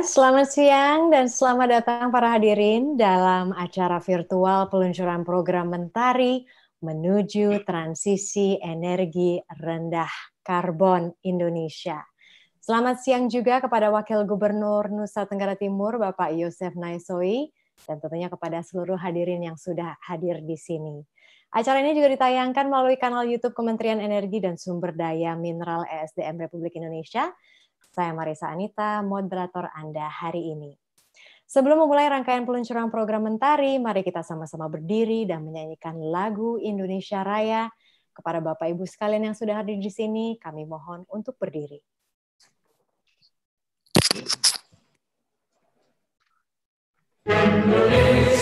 selamat siang dan selamat datang para hadirin dalam acara virtual peluncuran program Mentari menuju transisi energi rendah karbon Indonesia. Selamat siang juga kepada Wakil Gubernur Nusa Tenggara Timur Bapak Yosef Naisoi dan tentunya kepada seluruh hadirin yang sudah hadir di sini. Acara ini juga ditayangkan melalui kanal YouTube Kementerian Energi dan Sumber Daya Mineral ESDM Republik Indonesia saya Marisa Anita, moderator Anda hari ini. Sebelum memulai rangkaian peluncuran program Mentari, mari kita sama-sama berdiri dan menyanyikan lagu Indonesia Raya. Kepada Bapak Ibu sekalian yang sudah hadir di sini, kami mohon untuk berdiri. Indonesia.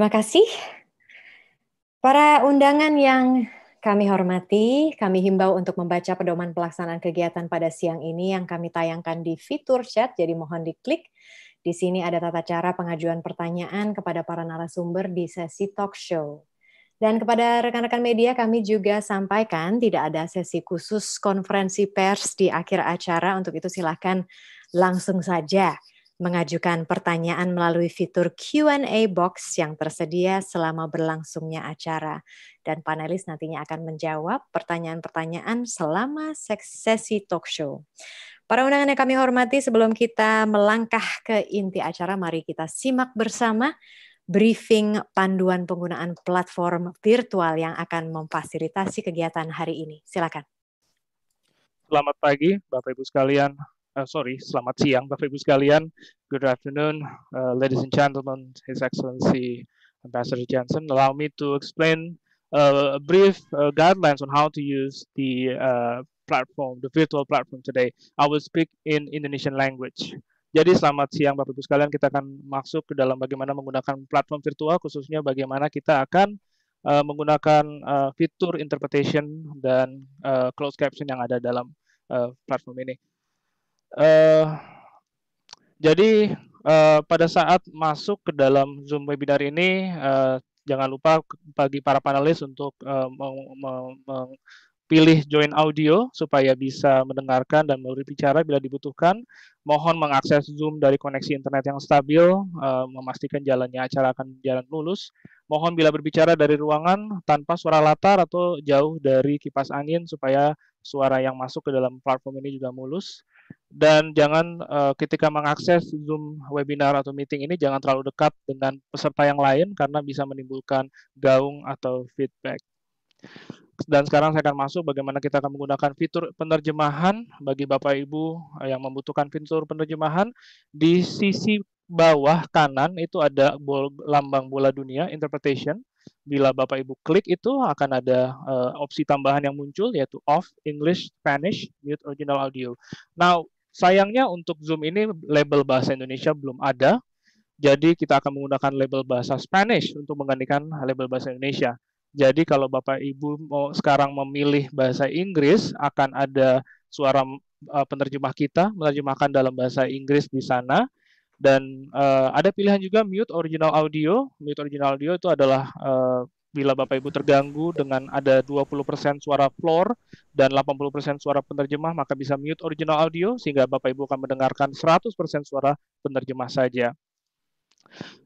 Terima kasih. Para undangan yang kami hormati, kami himbau untuk membaca pedoman pelaksanaan kegiatan pada siang ini yang kami tayangkan di fitur chat, jadi mohon diklik. Di sini ada tata cara pengajuan pertanyaan kepada para narasumber di sesi talk show. Dan kepada rekan-rekan media kami juga sampaikan tidak ada sesi khusus konferensi pers di akhir acara, untuk itu silahkan langsung saja mengajukan pertanyaan melalui fitur Q&A box yang tersedia selama berlangsungnya acara dan panelis nantinya akan menjawab pertanyaan-pertanyaan selama sesi talk show. Para undangan yang kami hormati, sebelum kita melangkah ke inti acara, mari kita simak bersama briefing panduan penggunaan platform virtual yang akan memfasilitasi kegiatan hari ini. Silakan. Selamat pagi, Bapak Ibu sekalian. Eh, sorry, selamat siang Bapak Ibu sekalian. Good afternoon, uh, ladies and gentlemen, His Excellency Ambassador Jensen. Allow me to explain uh, a brief uh, guidelines on how to use the uh, platform, the virtual platform today. I will speak in Indonesian language. Jadi selamat siang Bapak Ibu sekalian, kita akan masuk ke dalam bagaimana menggunakan platform virtual, khususnya bagaimana kita akan uh, menggunakan uh, fitur interpretation dan uh, closed caption yang ada dalam uh, platform ini. Uh, jadi uh, pada saat masuk ke dalam Zoom webinar ini, uh, jangan lupa bagi para panelis untuk uh, pilih join audio supaya bisa mendengarkan dan berbicara bila dibutuhkan. Mohon mengakses Zoom dari koneksi internet yang stabil, uh, memastikan jalannya acara akan jalan mulus. Mohon bila berbicara dari ruangan tanpa suara latar atau jauh dari kipas angin supaya suara yang masuk ke dalam platform ini juga mulus dan jangan uh, ketika mengakses Zoom webinar atau meeting ini jangan terlalu dekat dengan peserta yang lain karena bisa menimbulkan gaung atau feedback. Dan sekarang saya akan masuk bagaimana kita akan menggunakan fitur penerjemahan bagi Bapak Ibu eh, yang membutuhkan fitur penerjemahan di sisi bawah kanan itu ada bol, lambang bola dunia interpretation bila Bapak Ibu klik itu akan ada uh, opsi tambahan yang muncul yaitu off English, Spanish, mute original audio. Now, sayangnya untuk Zoom ini label bahasa Indonesia belum ada. Jadi kita akan menggunakan label bahasa Spanish untuk menggantikan label bahasa Indonesia. Jadi kalau Bapak Ibu mau sekarang memilih bahasa Inggris akan ada suara uh, penerjemah kita menerjemahkan dalam bahasa Inggris di sana dan uh, ada pilihan juga mute original audio. Mute original audio itu adalah uh, bila Bapak Ibu terganggu dengan ada 20% suara floor dan 80% suara penerjemah, maka bisa mute original audio sehingga Bapak Ibu akan mendengarkan 100% suara penerjemah saja.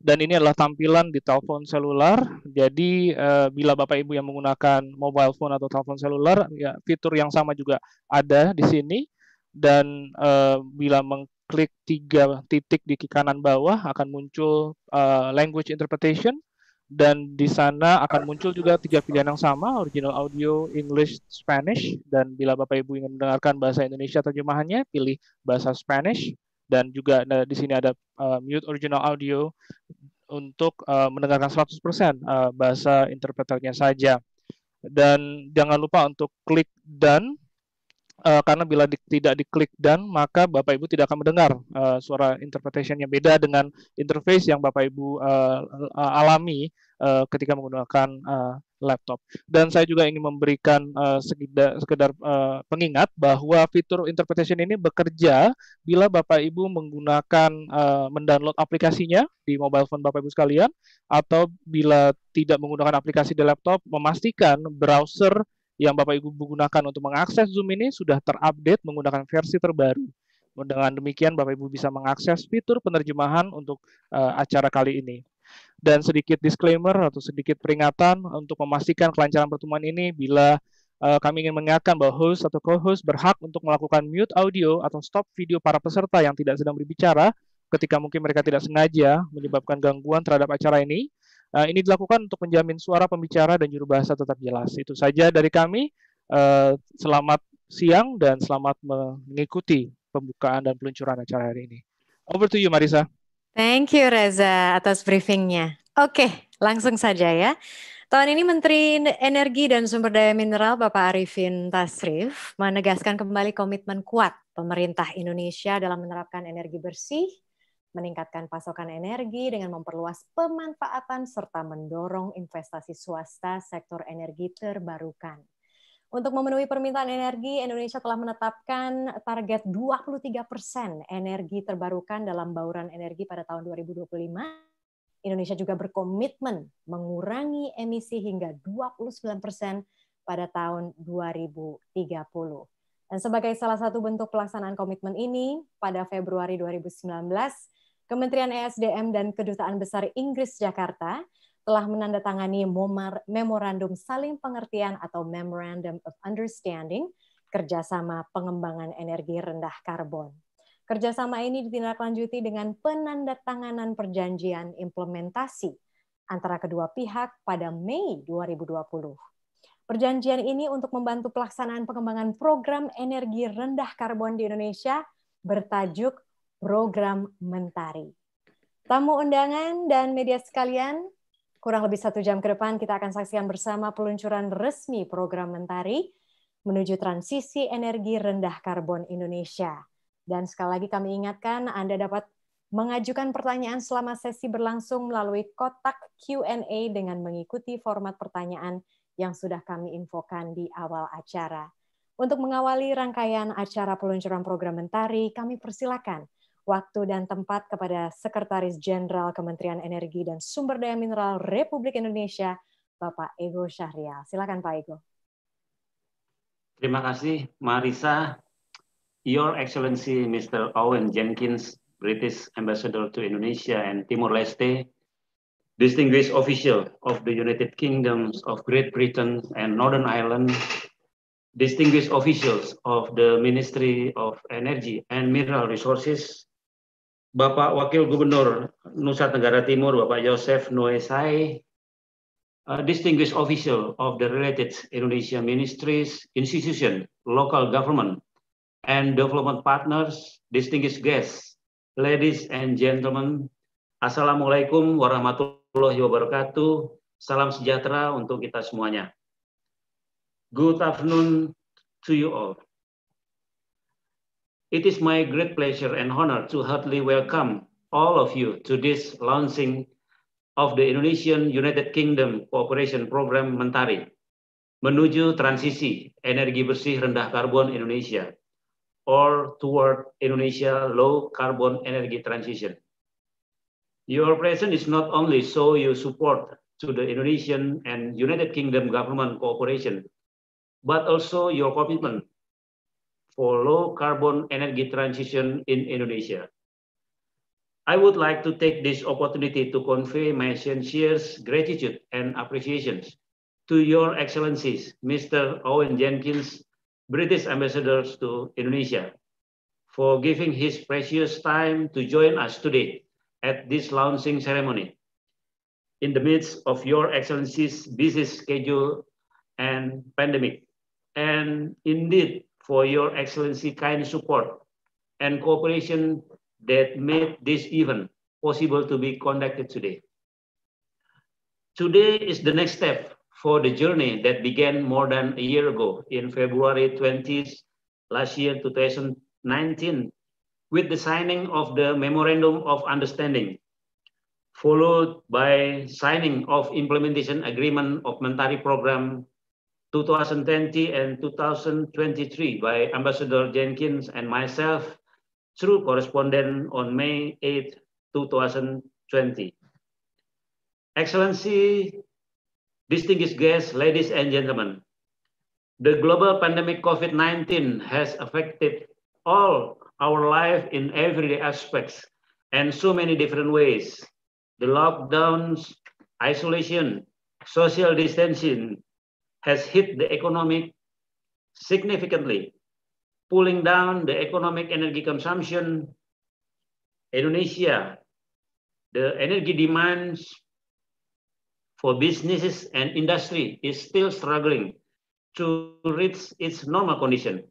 Dan ini adalah tampilan di telepon seluler. Jadi eh, bila Bapak Ibu yang menggunakan mobile phone atau telepon seluler, ya fitur yang sama juga ada di sini. Dan eh, bila meng klik tiga titik di kanan bawah akan muncul uh, language interpretation dan di sana akan muncul juga tiga pilihan yang sama original audio, English, Spanish dan bila Bapak Ibu ingin mendengarkan bahasa Indonesia terjemahannya pilih bahasa Spanish dan juga nah, di sini ada uh, mute original audio untuk uh, mendengarkan 100% uh, bahasa interpreternya saja. Dan jangan lupa untuk klik done uh, karena bila di, tidak diklik dan maka Bapak Ibu tidak akan mendengar uh, suara yang beda dengan interface yang Bapak Ibu uh, alami uh, ketika menggunakan uh, laptop. Dan saya juga ingin memberikan uh, sekedar, sekedar uh, pengingat bahwa fitur interpretation ini bekerja bila Bapak Ibu menggunakan uh, mendownload aplikasinya di mobile phone Bapak Ibu sekalian atau bila tidak menggunakan aplikasi di laptop memastikan browser yang Bapak Ibu gunakan untuk mengakses Zoom ini sudah terupdate menggunakan versi terbaru. Dengan demikian Bapak Ibu bisa mengakses fitur penerjemahan untuk uh, acara kali ini. Dan sedikit disclaimer atau sedikit peringatan untuk memastikan kelancaran pertemuan ini bila uh, kami ingin mengingatkan bahwa host atau co-host berhak untuk melakukan mute audio atau stop video para peserta yang tidak sedang berbicara ketika mungkin mereka tidak sengaja menyebabkan gangguan terhadap acara ini Uh, ini dilakukan untuk menjamin suara pembicara dan juru bahasa tetap jelas. Itu saja dari kami. Uh, selamat siang dan selamat mengikuti pembukaan dan peluncuran acara hari ini. Over to you, Marisa. Thank you, Reza, atas briefingnya. Oke, okay, langsung saja ya. Tahun ini Menteri Energi dan Sumber Daya Mineral Bapak Arifin Tasrif menegaskan kembali komitmen kuat pemerintah Indonesia dalam menerapkan energi bersih meningkatkan pasokan energi dengan memperluas pemanfaatan serta mendorong investasi swasta sektor energi terbarukan. Untuk memenuhi permintaan energi, Indonesia telah menetapkan target 23 persen energi terbarukan dalam bauran energi pada tahun 2025. Indonesia juga berkomitmen mengurangi emisi hingga 29 persen pada tahun 2030. Dan sebagai salah satu bentuk pelaksanaan komitmen ini, pada Februari 2019, Kementerian ESDM dan Kedutaan Besar Inggris Jakarta telah menandatangani memorandum saling pengertian atau Memorandum of Understanding kerjasama pengembangan energi rendah karbon. Kerjasama ini ditindaklanjuti dengan penandatanganan perjanjian implementasi antara kedua pihak pada Mei 2020. Perjanjian ini untuk membantu pelaksanaan pengembangan program energi rendah karbon di Indonesia bertajuk program Mentari. Tamu undangan dan media sekalian, kurang lebih satu jam ke depan kita akan saksikan bersama peluncuran resmi program Mentari menuju transisi energi rendah karbon Indonesia. Dan sekali lagi kami ingatkan, Anda dapat mengajukan pertanyaan selama sesi berlangsung melalui kotak Q&A dengan mengikuti format pertanyaan yang sudah kami infokan di awal acara. Untuk mengawali rangkaian acara peluncuran program Mentari, kami persilakan waktu dan tempat kepada Sekretaris Jenderal Kementerian Energi dan Sumber Daya Mineral Republik Indonesia, Bapak Ego Syahrial. Silakan Pak Ego. Terima kasih, Marisa. Your Excellency Mr. Owen Jenkins, British Ambassador to Indonesia and Timor Leste, distinguished official of the United Kingdoms of Great Britain and Northern Ireland, distinguished officials of the Ministry of Energy and Mineral Resources, Bapak Wakil Gubernur Nusa Tenggara Timur, Bapak Yosef Noesai, uh, distinguished official of the related Indonesia ministries, institution, local government, and development partners, distinguished guests, ladies and gentlemen, Assalamualaikum warahmatullahi wabarakatuh. Salam sejahtera untuk kita semuanya. Good afternoon to you all. It is my great pleasure and honor to heartily welcome all of you to this launching of the Indonesian United Kingdom Cooperation Program Mentari menuju transisi energi bersih rendah karbon Indonesia or toward Indonesia low carbon energy transition. Your presence is not only so you support to the Indonesian and United Kingdom government cooperation, but also your commitment for low carbon energy transition in Indonesia. I would like to take this opportunity to convey my sincere gratitude and appreciations to Your Excellencies, Mr. Owen Jenkins, British Ambassador to Indonesia, for giving his precious time to join us today at this launching ceremony. In the midst of Your Excellency's busy schedule and pandemic, and indeed for your excellency kind support and cooperation that made this event possible to be conducted today. Today is the next step for the journey that began more than a year ago in February 20th last year, 2019, with the signing of the Memorandum of Understanding, followed by signing of Implementation Agreement of Mentari Program 2020 and 2023 by Ambassador Jenkins and myself through correspondence on May 8, 2020. Excellency, distinguished guests, ladies and gentlemen, the global pandemic COVID-19 has affected all our life in every aspects and so many different ways. The lockdowns, isolation, social distancing, has hit the economy significantly, pulling down the economic energy consumption. Indonesia, the energy demands for businesses and industry is still struggling to reach its normal condition.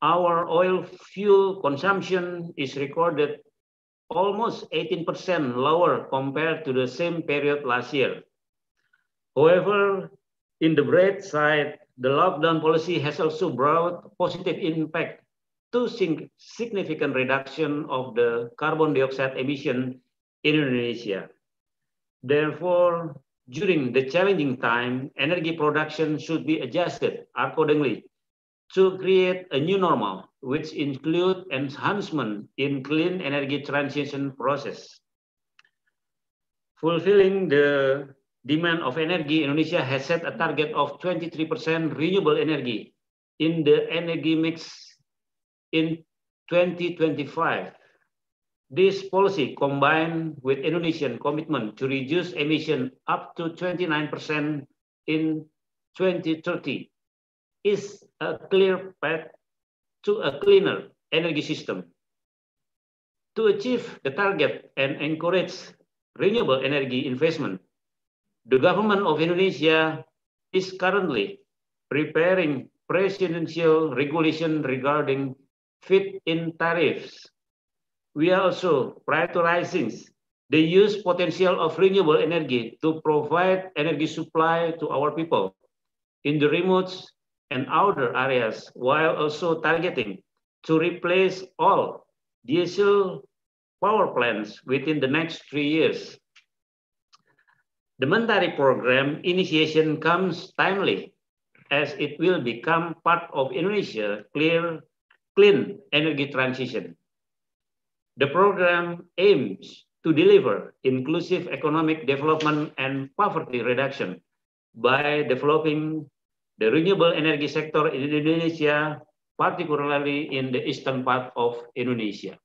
Our oil fuel consumption is recorded almost 18% lower compared to the same period last year. However, in the bright side, the lockdown policy has also brought positive impact to significant reduction of the carbon dioxide emission in Indonesia. Therefore, during the challenging time, energy production should be adjusted accordingly to create a new normal, which include enhancement in clean energy transition process. Fulfilling the demand of energy, Indonesia has set a target of 23% renewable energy in the energy mix in 2025. This policy, combined with Indonesian commitment to reduce emission up to 29% in 2030, is a clear path to a cleaner energy system. To achieve the target and encourage renewable energy investment, the government of Indonesia is currently preparing presidential regulation regarding fit-in tariffs. We are also prioritizing the use potential of renewable energy to provide energy supply to our people in the remote and outer areas, while also targeting to replace all diesel power plants within the next three years. The Mentari program initiation comes timely as it will become part of Indonesia clear, clean energy transition. The program aims to deliver inclusive economic development and poverty reduction by developing the renewable energy sector in Indonesia, particularly in the eastern part of Indonesia.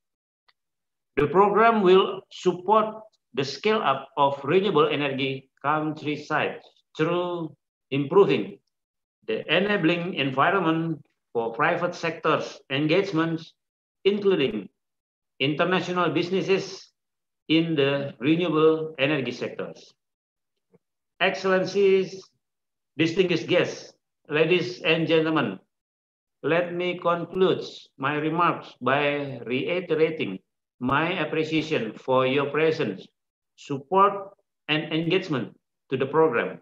The program will support the scale up of renewable energy countryside through improving the enabling environment for private sectors engagements, including international businesses in the renewable energy sectors. Excellencies, distinguished guests, ladies and gentlemen, let me conclude my remarks by reiterating my appreciation for your presence support, and engagement to the program.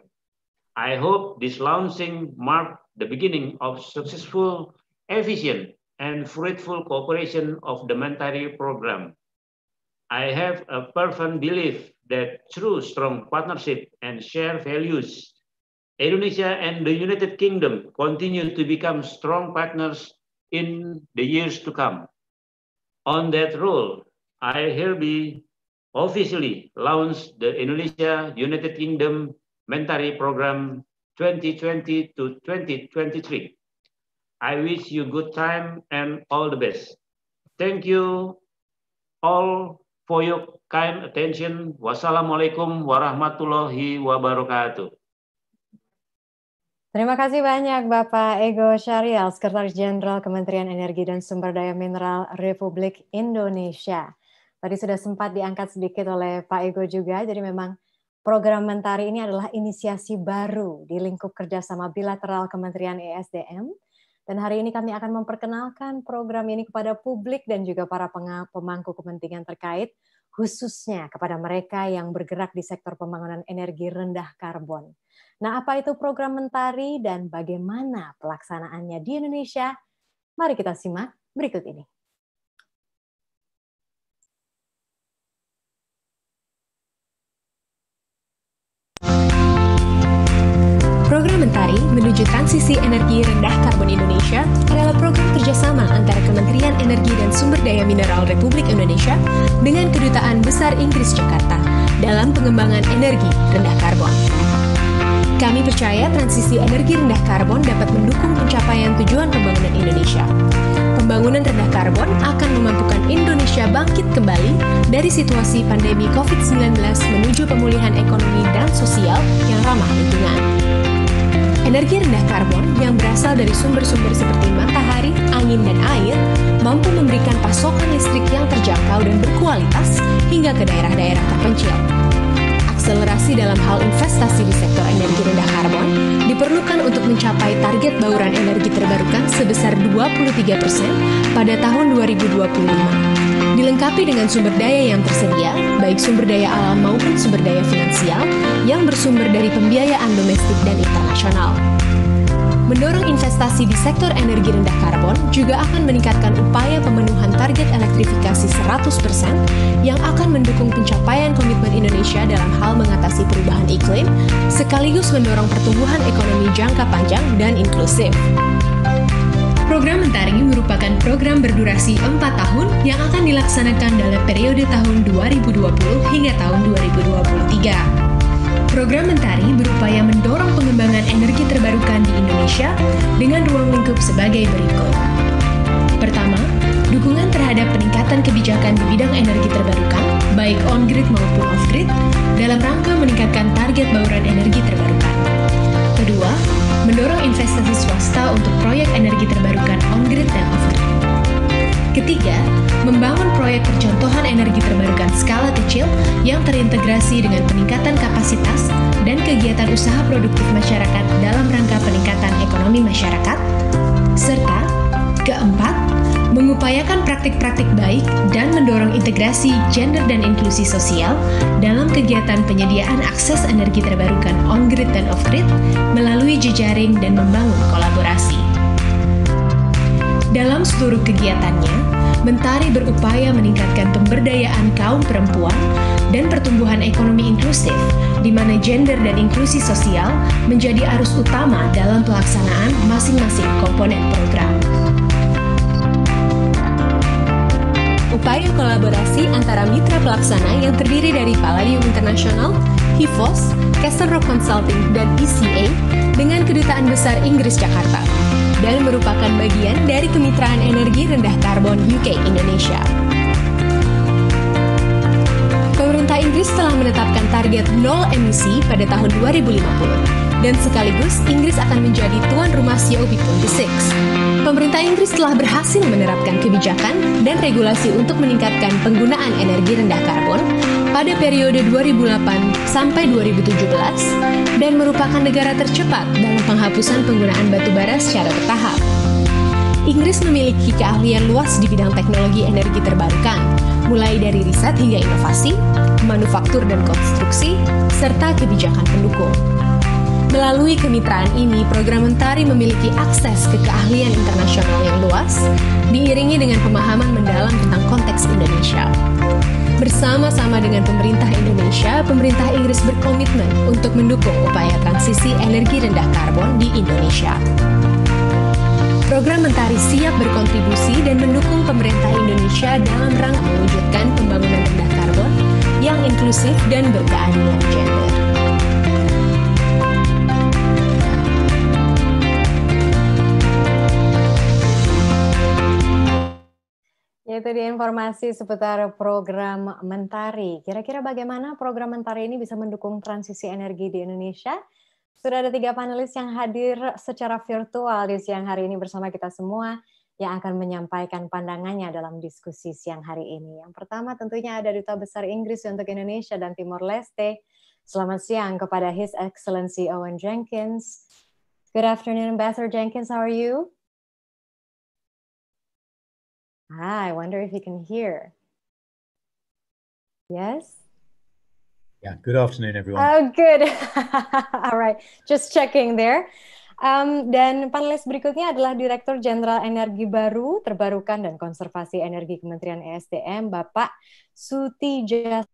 I hope this launching marked the beginning of successful, efficient, and fruitful cooperation of the Mentari program. I have a profound belief that through strong partnership and shared values, Indonesia and the United Kingdom continue to become strong partners in the years to come. On that role, I hereby officially launched the Indonesia United Kingdom Mentari Program 2020 to 2023. I wish you good time and all the best. Thank you all for your kind attention. Wassalamualaikum warahmatullahi wabarakatuh. Terima kasih banyak Bapak Ego Syarial, Sekretaris Jenderal Kementerian Energi dan Sumber Daya Mineral Republik Indonesia. Tadi sudah sempat diangkat sedikit oleh Pak Ego juga, jadi memang program Mentari ini adalah inisiasi baru di lingkup kerjasama bilateral Kementerian ESDM. Dan hari ini kami akan memperkenalkan program ini kepada publik dan juga para pemangku kepentingan terkait, khususnya kepada mereka yang bergerak di sektor pembangunan energi rendah karbon. Nah, apa itu program Mentari dan bagaimana pelaksanaannya di Indonesia? Mari kita simak berikut ini. menuju transisi energi rendah karbon Indonesia adalah program kerjasama antara Kementerian Energi dan Sumber Daya Mineral Republik Indonesia dengan Kedutaan Besar Inggris Jakarta dalam pengembangan energi rendah karbon. Kami percaya transisi energi rendah karbon dapat mendukung pencapaian tujuan pembangunan Indonesia. Pembangunan rendah karbon akan memampukan Indonesia bangkit kembali dari situasi pandemi COVID-19 menuju pemulihan ekonomi dan sosial yang ramah lingkungan. Energi rendah karbon yang berasal dari sumber-sumber seperti matahari, angin, dan air mampu memberikan pasokan listrik yang terjangkau dan berkualitas hingga ke daerah-daerah terpencil akselerasi dalam hal investasi di sektor energi rendah karbon diperlukan untuk mencapai target bauran energi terbarukan sebesar 23% pada tahun 2025. Dilengkapi dengan sumber daya yang tersedia, baik sumber daya alam maupun sumber daya finansial yang bersumber dari pembiayaan domestik dan internasional. Mendorong investasi di sektor energi rendah karbon juga akan meningkatkan upaya pemenuhan target elektrifikasi 100% yang akan mendukung pencapaian komitmen Indonesia dalam hal mengatasi perubahan iklim, sekaligus mendorong pertumbuhan ekonomi jangka panjang dan inklusif. Program Mentari merupakan program berdurasi 4 tahun yang akan dilaksanakan dalam periode tahun 2020 hingga tahun 2023. Program Mentari berupaya mendorong pengembangan energi terbarukan di Indonesia dengan ruang lingkup sebagai berikut. Pertama, dukungan terhadap peningkatan kebijakan di bidang energi terbarukan, baik on-grid maupun off-grid, dalam rangka meningkatkan target bauran energi terbarukan. Kedua, mendorong investasi swasta untuk proyek energi terbarukan on-grid dan off-grid. Ketiga, membangun proyek percontohan energi terbarukan skala kecil yang terintegrasi dengan peningkatan kapasitas dan kegiatan usaha produktif masyarakat dalam rangka peningkatan ekonomi masyarakat. Serta, keempat, mengupayakan praktik-praktik baik dan mendorong integrasi gender dan inklusi sosial dalam kegiatan penyediaan akses energi terbarukan on-grid dan off-grid melalui jejaring dan membangun kolaborasi. Dalam seluruh kegiatannya, Mentari berupaya meningkatkan pemberdayaan kaum perempuan dan pertumbuhan ekonomi inklusif, di mana gender dan inklusi sosial menjadi arus utama dalam pelaksanaan masing-masing komponen program. Upaya kolaborasi antara mitra pelaksana yang terdiri dari Palladium International, HIFOS, Rock Consulting, dan ECA dengan Kedutaan Besar Inggris Jakarta dan merupakan bagian dari kemitraan energi rendah karbon UK Indonesia. Pemerintah Inggris telah menetapkan target nol emisi pada tahun 2050 dan sekaligus Inggris akan menjadi tuan rumah COP26. Pemerintah Inggris telah berhasil menerapkan kebijakan dan regulasi untuk meningkatkan penggunaan energi rendah karbon pada periode 2008 sampai 2017 dan merupakan negara tercepat dalam penghapusan penggunaan batu bara secara bertahap. Inggris memiliki keahlian luas di bidang teknologi energi terbarukan, mulai dari riset hingga inovasi, manufaktur dan konstruksi, serta kebijakan pendukung. Melalui kemitraan ini, program Mentari memiliki akses ke keahlian internasional yang luas, diiringi dengan pemahaman mendalam tentang konteks Indonesia. Bersama-sama dengan pemerintah Indonesia, pemerintah Inggris berkomitmen untuk mendukung upaya transisi energi rendah karbon di Indonesia. Program Mentari siap berkontribusi dan mendukung pemerintah Indonesia dalam rangka mewujudkan pembangunan rendah karbon yang inklusif dan berkeadilan gender. itu dia informasi seputar program Mentari. Kira-kira bagaimana program Mentari ini bisa mendukung transisi energi di Indonesia? Sudah ada tiga panelis yang hadir secara virtual di siang hari ini bersama kita semua yang akan menyampaikan pandangannya dalam diskusi siang hari ini. Yang pertama tentunya ada Duta Besar Inggris untuk Indonesia dan Timor Leste. Selamat siang kepada His Excellency Owen Jenkins. Good afternoon, Ambassador Jenkins. How are you? Ah, I wonder if you can hear. Yes? Yeah, good afternoon, everyone. Oh, good. All right, just checking there. Um, dan panelis berikutnya adalah Direktur Jenderal Energi Baru, Terbarukan dan Konservasi Energi Kementerian ESDM, Bapak Suti Jas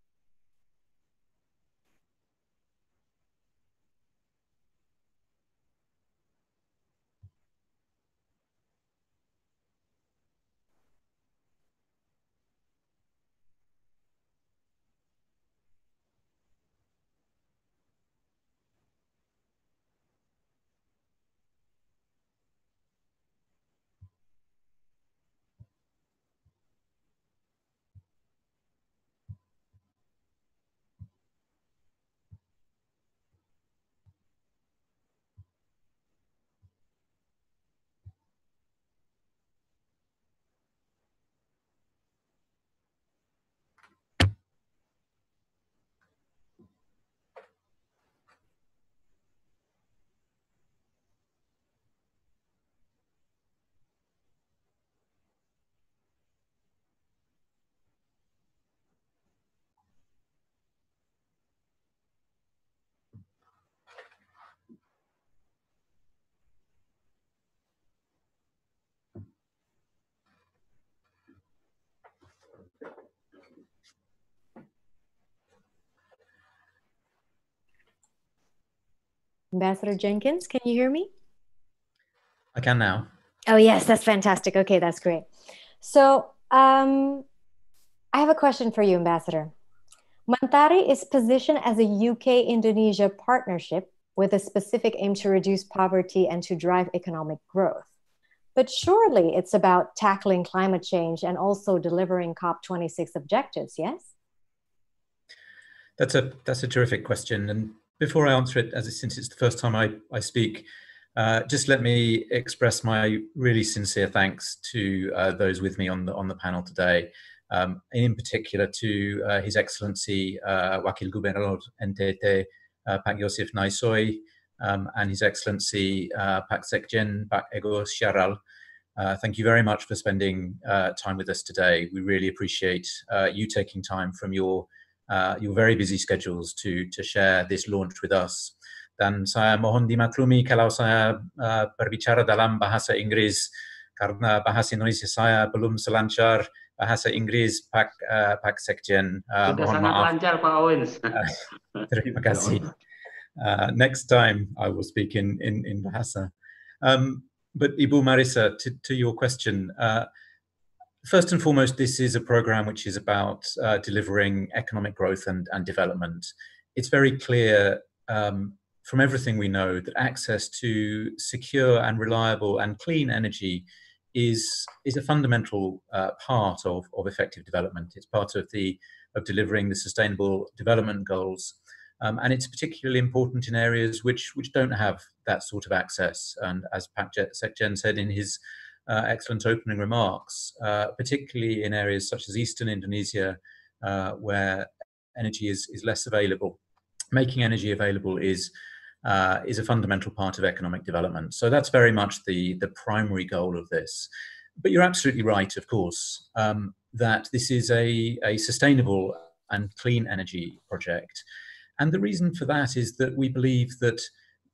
Ambassador Jenkins, can you hear me? I can now. Oh, yes, that's fantastic. Okay, that's great. So, um, I have a question for you, Ambassador. Mantari is positioned as a UK Indonesia partnership with a specific aim to reduce poverty and to drive economic growth. But surely it's about tackling climate change and also delivering COP26 objectives, yes? That's a, that's a terrific question. And before I answer it, as it, since it's the first time I, I speak, uh, just let me express my really sincere thanks to uh, those with me on the, on the panel today, um, in particular to uh, His Excellency uh, Wakil Gubernador NTT uh, Pak Yosef Naisoy, um, and His Excellency uh, Sekjen Pak Ego Sharal. Uh, thank you very much for spending uh, time with us today. We really appreciate uh, you taking time from your uh, your very busy schedules to to share this launch with us. Dan saya mohon dimaklumi kalau saya uh, berbicara dalam bahasa Inggris karena bahasa Indonesia saya belum selancar bahasa Inggris Pak uh, Pak Sekjen. Uh, Sudah mohon sangat maaf. lancar Pak Owens. Uh, terima kasih. Uh, next time I will speak in, in, in Bahasa. Um, but Ibu Marisa, to, to your question, uh, first and foremost, this is a program which is about uh, delivering economic growth and, and development. It's very clear um, from everything we know that access to secure and reliable and clean energy is is a fundamental uh, part of, of effective development. It's part of the of delivering the sustainable development goals um, and it's particularly important in areas which, which don't have that sort of access. And as Pat Sekjen said in his uh, excellent opening remarks, uh, particularly in areas such as eastern Indonesia, uh, where energy is, is less available. Making energy available is uh, is a fundamental part of economic development. So that's very much the, the primary goal of this. But you're absolutely right, of course, um, that this is a, a sustainable and clean energy project. And the reason for that is that we believe that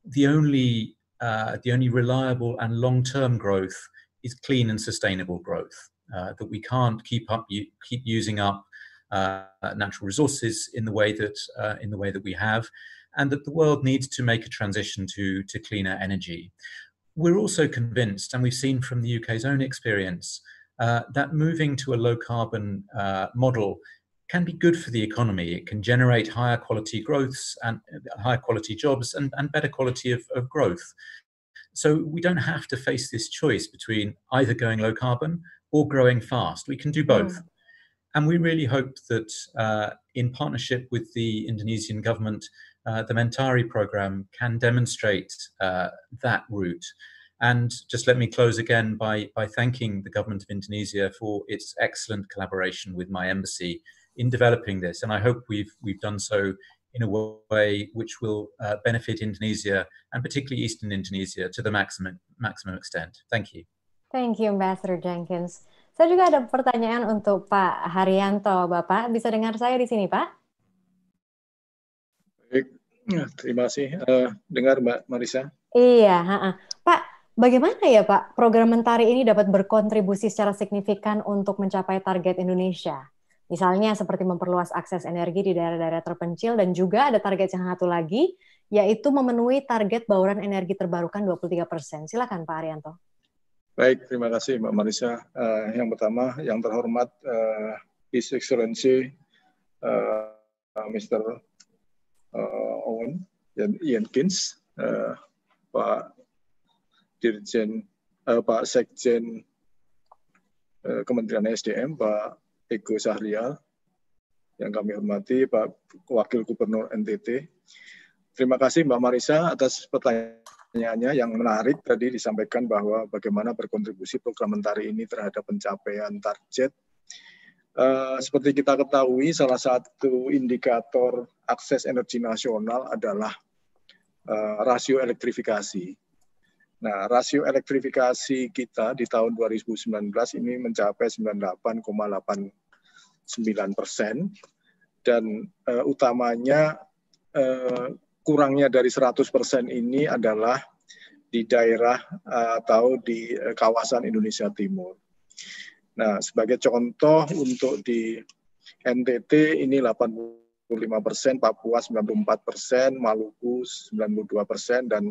the only uh, the only reliable and long-term growth is clean and sustainable growth. Uh, that we can't keep up keep using up uh, natural resources in the way that uh, in the way that we have, and that the world needs to make a transition to to cleaner energy. We're also convinced, and we've seen from the UK's own experience, uh, that moving to a low carbon uh, model can be good for the economy. It can generate higher quality growths and uh, higher quality jobs and, and better quality of, of growth. So we don't have to face this choice between either going low carbon or growing fast. We can do hmm. both. Mm. And we really hope that uh, in partnership with the Indonesian government, uh, the Mentari program can demonstrate uh, that route. And just let me close again by, by thanking the government of Indonesia for its excellent collaboration with my embassy in developing this, and I hope we've we've done so in a way which will uh, benefit Indonesia and particularly Eastern Indonesia to the maximum maximum extent. Thank you. Thank you, Ambassador Jenkins. Saya juga ada pertanyaan untuk Pak Haryanto, Bapak. Bisa dengar saya di sini, Pak? Baik, ya, terima kasih. Uh, dengar Mbak Marisa? Iya, ha -ha. Pak. Bagaimana ya Pak, program Mentari ini dapat berkontribusi secara signifikan untuk mencapai target Indonesia? Misalnya seperti memperluas akses energi di daerah-daerah terpencil dan juga ada target yang satu lagi, yaitu memenuhi target bauran energi terbarukan 23%. Silakan Pak Arianto. Baik, terima kasih Mbak Marisa. Uh, yang pertama, yang terhormat uh, His Excellency uh, eh, Mr. Uh, Owen Ian Kins, uh, Pak Dirjen, uh, Pak Sekjen uh, Kementerian SDM, Pak Eko Sahrial, yang kami hormati Pak Wakil Gubernur NTT. Terima kasih Mbak Marisa atas pertanyaannya yang menarik tadi disampaikan bahwa bagaimana berkontribusi program mentari ini terhadap pencapaian target eh, seperti kita ketahui, salah satu indikator akses energi nasional adalah eh, rasio elektrifikasi. Nah, rasio elektrifikasi kita di tahun 2019 ini mencapai 98,8 persen dan uh, utamanya uh, kurangnya dari 100 persen ini adalah di daerah uh, atau di uh, kawasan Indonesia Timur. Nah, sebagai contoh untuk di NTT ini puluh 85 persen, Papua 94 persen, Maluku 92 persen, dan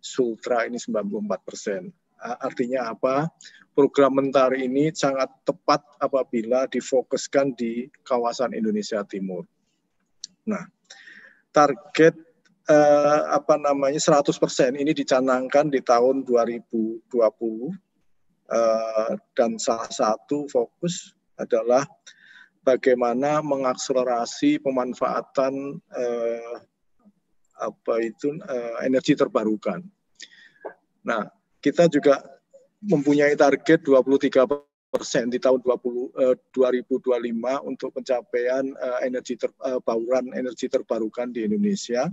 Sultra ini 94 persen. Ah, artinya apa? Program Mentari ini sangat tepat apabila difokuskan di kawasan Indonesia Timur. Nah, target eh, apa namanya 100% ini dicanangkan di tahun 2020 eh, dan salah satu fokus adalah bagaimana mengakselerasi pemanfaatan eh, apa itu eh, energi terbarukan. Nah, kita juga mempunyai target 23 persen di tahun 20, eh, 2025 untuk pencapaian eh, energi ter, eh, bauran energi terbarukan di Indonesia.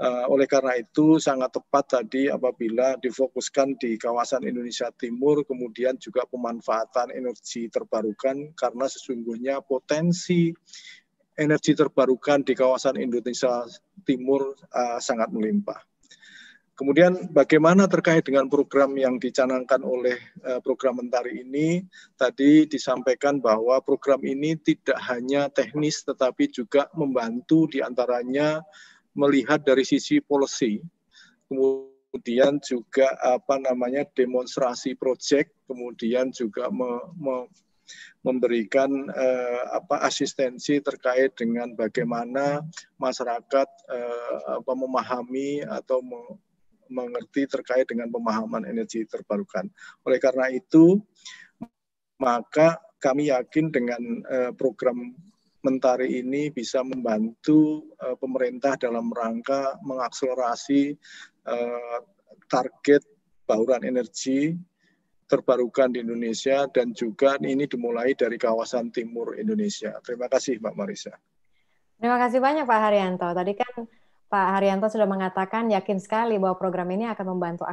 Eh, oleh karena itu sangat tepat tadi apabila difokuskan di kawasan Indonesia Timur, kemudian juga pemanfaatan energi terbarukan karena sesungguhnya potensi energi terbarukan di kawasan Indonesia Timur uh, sangat melimpah. Kemudian bagaimana terkait dengan program yang dicanangkan oleh eh, program Mentari ini? Tadi disampaikan bahwa program ini tidak hanya teknis tetapi juga membantu diantaranya melihat dari sisi policy, kemudian juga apa namanya demonstrasi proyek kemudian juga me, me, memberikan eh, apa asistensi terkait dengan bagaimana masyarakat eh, apa memahami atau me, mengerti terkait dengan pemahaman energi terbarukan. Oleh karena itu, maka kami yakin dengan uh, program Mentari ini bisa membantu uh, pemerintah dalam rangka mengakselerasi uh, target bauran energi terbarukan di Indonesia dan juga ini dimulai dari kawasan timur Indonesia. Terima kasih Mbak Marisa. Terima kasih banyak Pak Haryanto. Tadi kan Pak Haryanto sudah mengatakan yakin sekali bahwa program ini akan membantu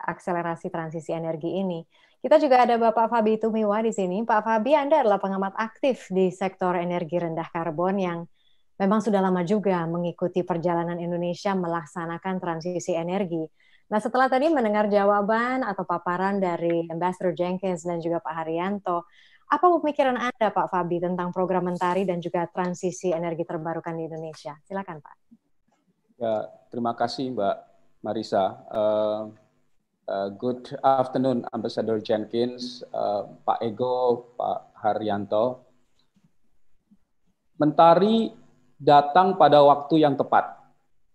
akselerasi transisi energi ini. Kita juga ada Bapak Fabi Tumiwa di sini. Pak Fabi, Anda adalah pengamat aktif di sektor energi rendah karbon yang memang sudah lama juga mengikuti perjalanan Indonesia melaksanakan transisi energi. Nah, setelah tadi mendengar jawaban atau paparan dari Ambassador Jenkins dan juga Pak Haryanto, apa pemikiran Anda, Pak Fabi, tentang program Mentari dan juga transisi energi terbarukan di Indonesia? Silakan, Pak. Ya, terima kasih Mbak Marisa. Uh, uh, good afternoon, Ambassador Jenkins, uh, Pak Ego, Pak Haryanto. Mentari datang pada waktu yang tepat,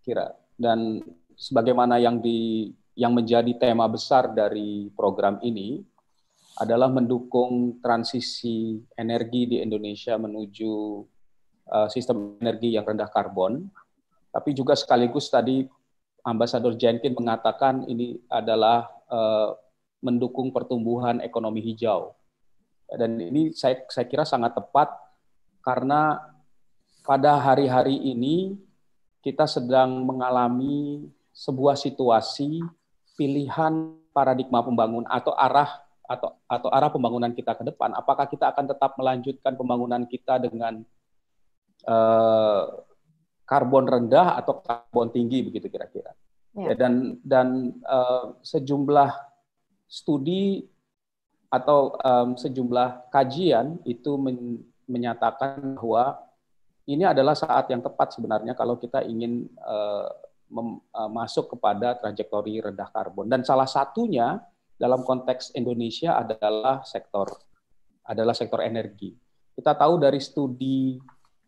kira. Dan sebagaimana yang di yang menjadi tema besar dari program ini adalah mendukung transisi energi di Indonesia menuju uh, sistem energi yang rendah karbon tapi juga sekaligus tadi Ambasador Jenkins mengatakan ini adalah uh, mendukung pertumbuhan ekonomi hijau. Dan ini saya, saya kira sangat tepat karena pada hari-hari ini kita sedang mengalami sebuah situasi pilihan paradigma pembangunan atau arah atau atau arah pembangunan kita ke depan. Apakah kita akan tetap melanjutkan pembangunan kita dengan uh, karbon rendah atau karbon tinggi begitu kira-kira. Ya. ya. dan dan uh, sejumlah studi atau um, sejumlah kajian itu men menyatakan bahwa ini adalah saat yang tepat sebenarnya kalau kita ingin uh, uh, masuk kepada trajektori rendah karbon. Dan salah satunya dalam konteks Indonesia adalah sektor adalah sektor energi. Kita tahu dari studi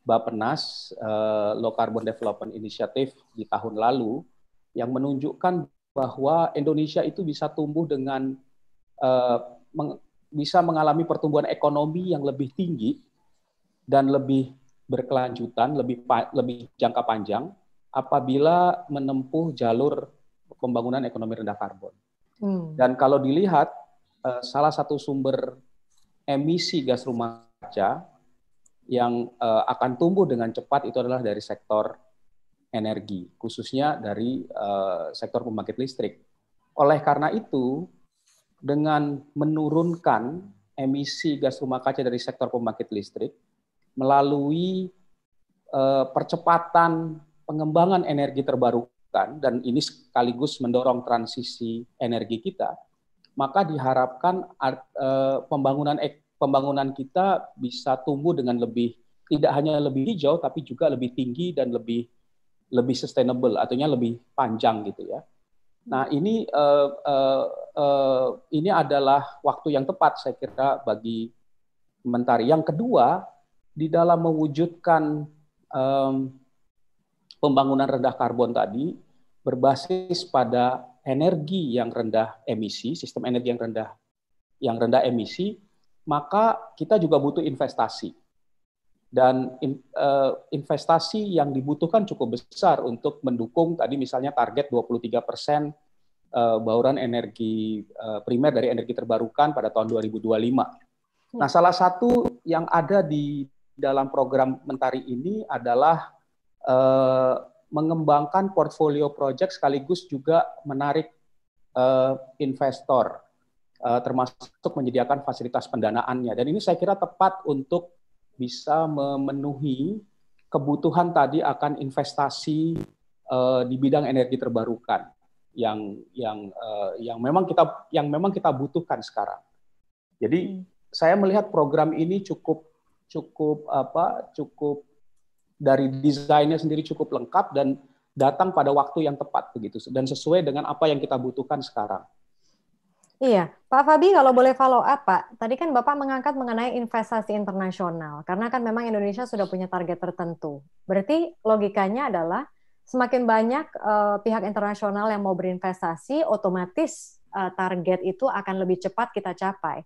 Bapenas eh, Low Carbon Development Initiative di tahun lalu yang menunjukkan bahwa Indonesia itu bisa tumbuh dengan eh, bisa mengalami pertumbuhan ekonomi yang lebih tinggi dan lebih berkelanjutan, lebih lebih jangka panjang apabila menempuh jalur pembangunan ekonomi rendah karbon. Hmm. Dan kalau dilihat eh, salah satu sumber emisi gas rumah kaca yang uh, akan tumbuh dengan cepat itu adalah dari sektor energi, khususnya dari uh, sektor pembangkit listrik. Oleh karena itu, dengan menurunkan emisi gas rumah kaca dari sektor pembangkit listrik melalui uh, percepatan pengembangan energi terbarukan dan ini sekaligus mendorong transisi energi kita, maka diharapkan uh, pembangunan ek pembangunan kita bisa tumbuh dengan lebih tidak hanya lebih hijau tapi juga lebih tinggi dan lebih lebih sustainable artinya lebih panjang gitu ya. Nah ini uh, uh, uh, ini adalah waktu yang tepat saya kira bagi Mentari. Yang kedua di dalam mewujudkan um, pembangunan rendah karbon tadi berbasis pada energi yang rendah emisi, sistem energi yang rendah yang rendah emisi maka kita juga butuh investasi. Dan in, uh, investasi yang dibutuhkan cukup besar untuk mendukung tadi misalnya target 23 persen uh, bauran energi uh, primer dari energi terbarukan pada tahun 2025. Nah, salah satu yang ada di dalam program Mentari ini adalah uh, mengembangkan portfolio project sekaligus juga menarik uh, investor Eh, termasuk menyediakan fasilitas pendanaannya. Dan ini saya kira tepat untuk bisa memenuhi kebutuhan tadi akan investasi eh, di bidang energi terbarukan yang yang eh, yang memang kita yang memang kita butuhkan sekarang. Jadi hmm. saya melihat program ini cukup cukup apa cukup dari desainnya sendiri cukup lengkap dan datang pada waktu yang tepat begitu dan sesuai dengan apa yang kita butuhkan sekarang. Iya, Pak Fabi kalau boleh follow up Pak, tadi kan Bapak mengangkat mengenai investasi internasional, karena kan memang Indonesia sudah punya target tertentu. Berarti logikanya adalah semakin banyak uh, pihak internasional yang mau berinvestasi, otomatis uh, target itu akan lebih cepat kita capai.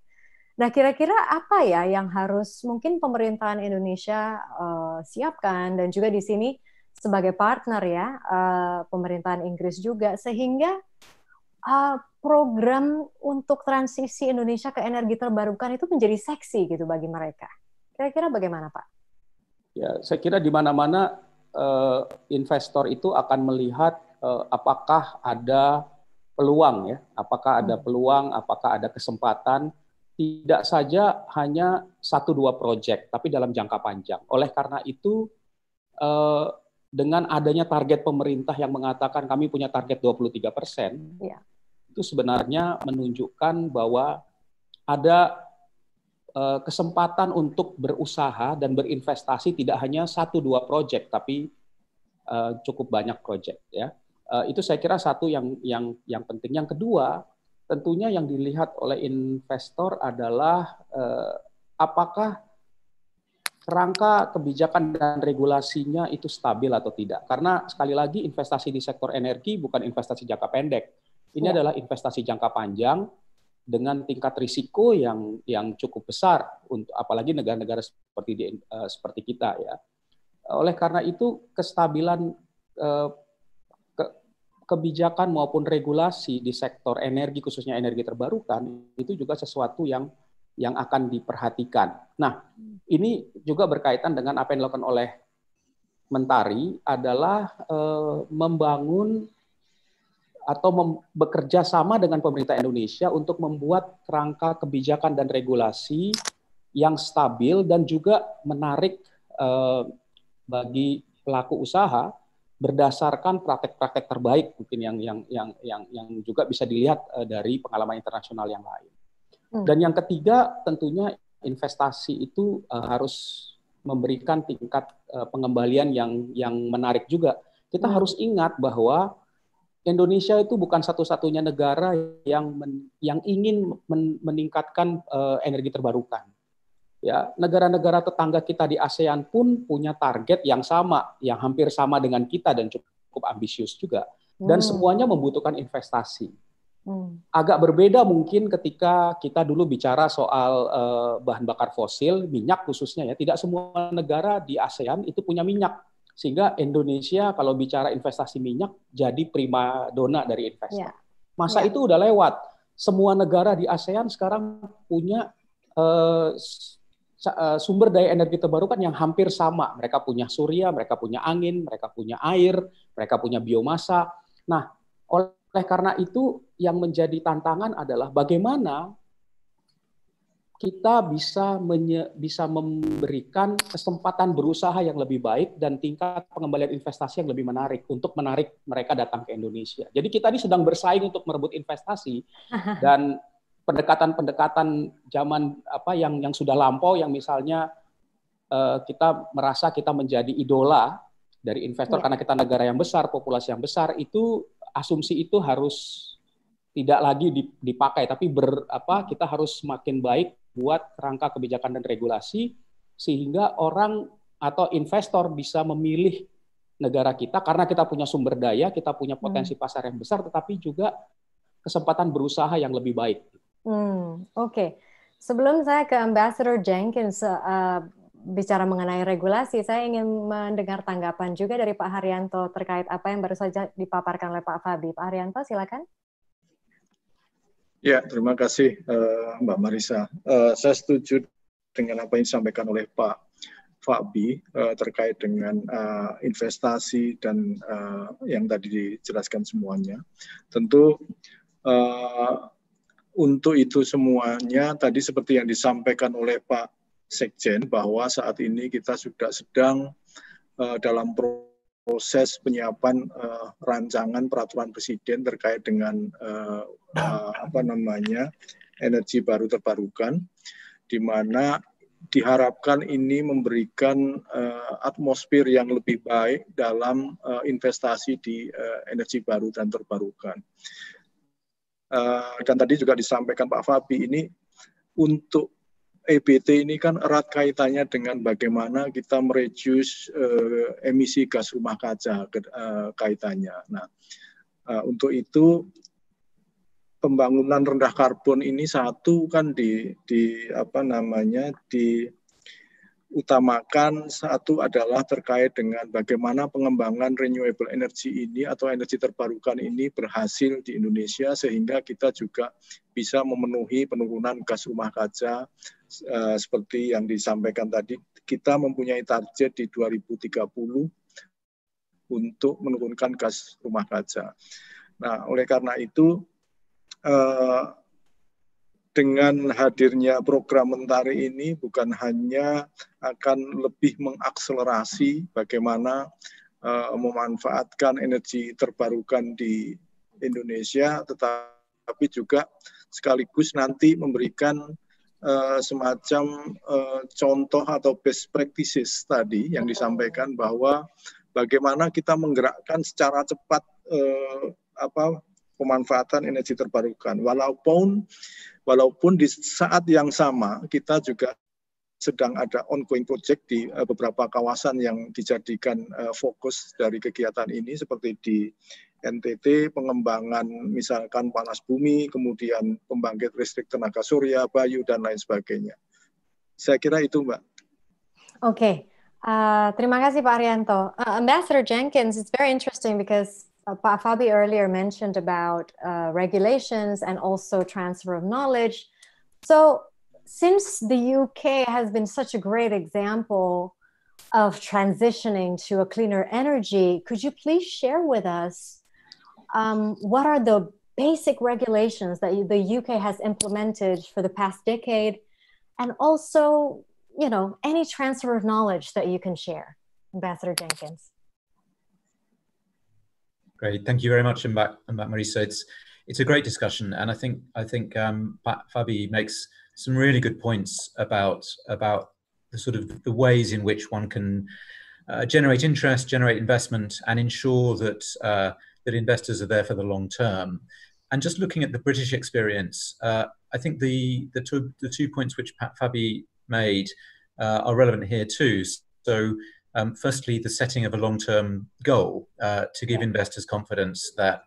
Nah kira-kira apa ya yang harus mungkin pemerintahan Indonesia uh, siapkan dan juga di sini sebagai partner ya uh, pemerintahan Inggris juga sehingga uh, program untuk transisi Indonesia ke energi terbarukan itu menjadi seksi gitu bagi mereka. Kira-kira bagaimana Pak? Ya, saya kira di mana-mana uh, investor itu akan melihat uh, apakah ada peluang ya, apakah ada hmm. peluang, apakah ada kesempatan tidak saja hanya satu dua proyek, tapi dalam jangka panjang. Oleh karena itu eh, dengan adanya target pemerintah yang mengatakan kami punya target 23 persen, ya. itu sebenarnya menunjukkan bahwa ada uh, kesempatan untuk berusaha dan berinvestasi tidak hanya satu dua proyek, tapi uh, cukup banyak proyek. Ya, uh, itu saya kira satu yang yang yang penting. Yang kedua, tentunya yang dilihat oleh investor adalah uh, apakah kerangka kebijakan dan regulasinya itu stabil atau tidak. Karena sekali lagi investasi di sektor energi bukan investasi jangka pendek. Ini ya. adalah investasi jangka panjang dengan tingkat risiko yang yang cukup besar untuk apalagi negara-negara seperti di, uh, seperti kita ya. Oleh karena itu kestabilan uh, kebijakan maupun regulasi di sektor energi khususnya energi terbarukan itu juga sesuatu yang yang akan diperhatikan. Nah, ini juga berkaitan dengan apa yang dilakukan oleh Mentari adalah e, membangun atau mem bekerja sama dengan pemerintah Indonesia untuk membuat kerangka kebijakan dan regulasi yang stabil dan juga menarik e, bagi pelaku usaha berdasarkan praktek-praktek terbaik mungkin yang yang yang yang yang juga bisa dilihat eh, dari pengalaman internasional yang lain. Hmm. Dan yang ketiga tentunya investasi itu uh, harus memberikan tingkat uh, pengembalian yang yang menarik juga. Kita hmm. harus ingat bahwa Indonesia itu bukan satu-satunya negara yang men, yang ingin men, meningkatkan uh, energi terbarukan. Ya, negara-negara tetangga kita di ASEAN pun punya target yang sama, yang hampir sama dengan kita dan cukup ambisius juga. Dan hmm. semuanya membutuhkan investasi. Hmm. Agak berbeda mungkin ketika kita dulu bicara soal uh, bahan bakar fosil, minyak khususnya ya. Tidak semua negara di ASEAN itu punya minyak. Sehingga Indonesia kalau bicara investasi minyak jadi prima dona dari investor. Yeah. Masa yeah. itu udah lewat. Semua negara di ASEAN sekarang punya uh, sumber daya energi terbarukan yang hampir sama. Mereka punya surya, mereka punya angin, mereka punya air, mereka punya biomasa. Nah, oleh karena itu yang menjadi tantangan adalah bagaimana kita bisa menye, bisa memberikan kesempatan berusaha yang lebih baik dan tingkat pengembalian investasi yang lebih menarik untuk menarik mereka datang ke Indonesia. Jadi kita ini sedang bersaing untuk merebut investasi dan pendekatan-pendekatan zaman apa yang yang sudah lampau yang misalnya uh, kita merasa kita menjadi idola dari investor ya. karena kita negara yang besar, populasi yang besar itu asumsi itu harus tidak lagi dipakai tapi ber apa kita harus semakin baik buat rangka kebijakan dan regulasi sehingga orang atau investor bisa memilih negara kita karena kita punya sumber daya, kita punya hmm. potensi hmm. pasar yang besar tetapi juga kesempatan berusaha yang lebih baik. Hmm, oke. Okay. Sebelum saya ke Ambassador Jenkins uh, bicara mengenai regulasi, saya ingin mendengar tanggapan juga dari Pak Haryanto terkait apa yang baru saja dipaparkan oleh Pak Fabi. Pak Haryanto, silakan. Ya, terima kasih uh, Mbak Marisa. Uh, saya setuju dengan apa yang disampaikan oleh Pak Fabi uh, eh, terkait dengan uh, investasi dan uh, yang tadi dijelaskan semuanya. Tentu uh, untuk itu semuanya tadi seperti yang disampaikan oleh Pak Sekjen bahwa saat ini kita sudah sedang uh, dalam proses proses penyiapan uh, rancangan peraturan presiden terkait dengan uh, uh, apa namanya energi baru terbarukan, di mana diharapkan ini memberikan uh, atmosfer yang lebih baik dalam uh, investasi di uh, energi baru dan terbarukan. Uh, dan tadi juga disampaikan Pak Fabi ini untuk EBT ini kan erat kaitannya dengan bagaimana kita mereduce uh, emisi gas rumah kaca uh, kaitannya. Nah, uh, untuk itu pembangunan rendah karbon ini satu kan di di apa namanya di utamakan satu adalah terkait dengan bagaimana pengembangan renewable energy ini atau energi terbarukan ini berhasil di Indonesia sehingga kita juga bisa memenuhi penurunan gas rumah kaca eh, seperti yang disampaikan tadi kita mempunyai target di 2030 untuk menurunkan gas rumah kaca. Nah, oleh karena itu eh, dengan hadirnya program Mentari ini bukan hanya akan lebih mengakselerasi bagaimana uh, memanfaatkan energi terbarukan di Indonesia, tetapi juga sekaligus nanti memberikan uh, semacam uh, contoh atau best practices tadi yang disampaikan bahwa bagaimana kita menggerakkan secara cepat uh, apa pemanfaatan energi terbarukan, walaupun Walaupun di saat yang sama kita juga sedang ada ongoing project di eh, beberapa kawasan yang dijadikan eh, fokus dari kegiatan ini seperti di NTT pengembangan misalkan panas bumi, kemudian pembangkit listrik tenaga surya, bayu dan lain sebagainya. Saya kira itu, Mbak. Oke. Okay. Uh, eh, terima kasih Pak Arianto. Uh, Ambassador Jenkins, it's very interesting because Uh, Fabi earlier mentioned about uh, regulations and also transfer of knowledge. So, since the UK has been such a great example of transitioning to a cleaner energy, could you please share with us um, what are the basic regulations that the UK has implemented for the past decade, and also, you know, any transfer of knowledge that you can share, Ambassador Jenkins? Great. Thank you very much, Mbak, Mbak Marisa. It's, it's a great discussion. And I think, I think um, Fabi makes some really good points about, about the sort of the ways in which one can uh, generate interest, generate investment, and ensure that, uh, that investors are there for the long term. And just looking at the British experience, uh, I think the, the, two, the two points which Pat Fabi made uh, are relevant here too. So um, firstly, the setting of a long term goal uh, to give investors confidence that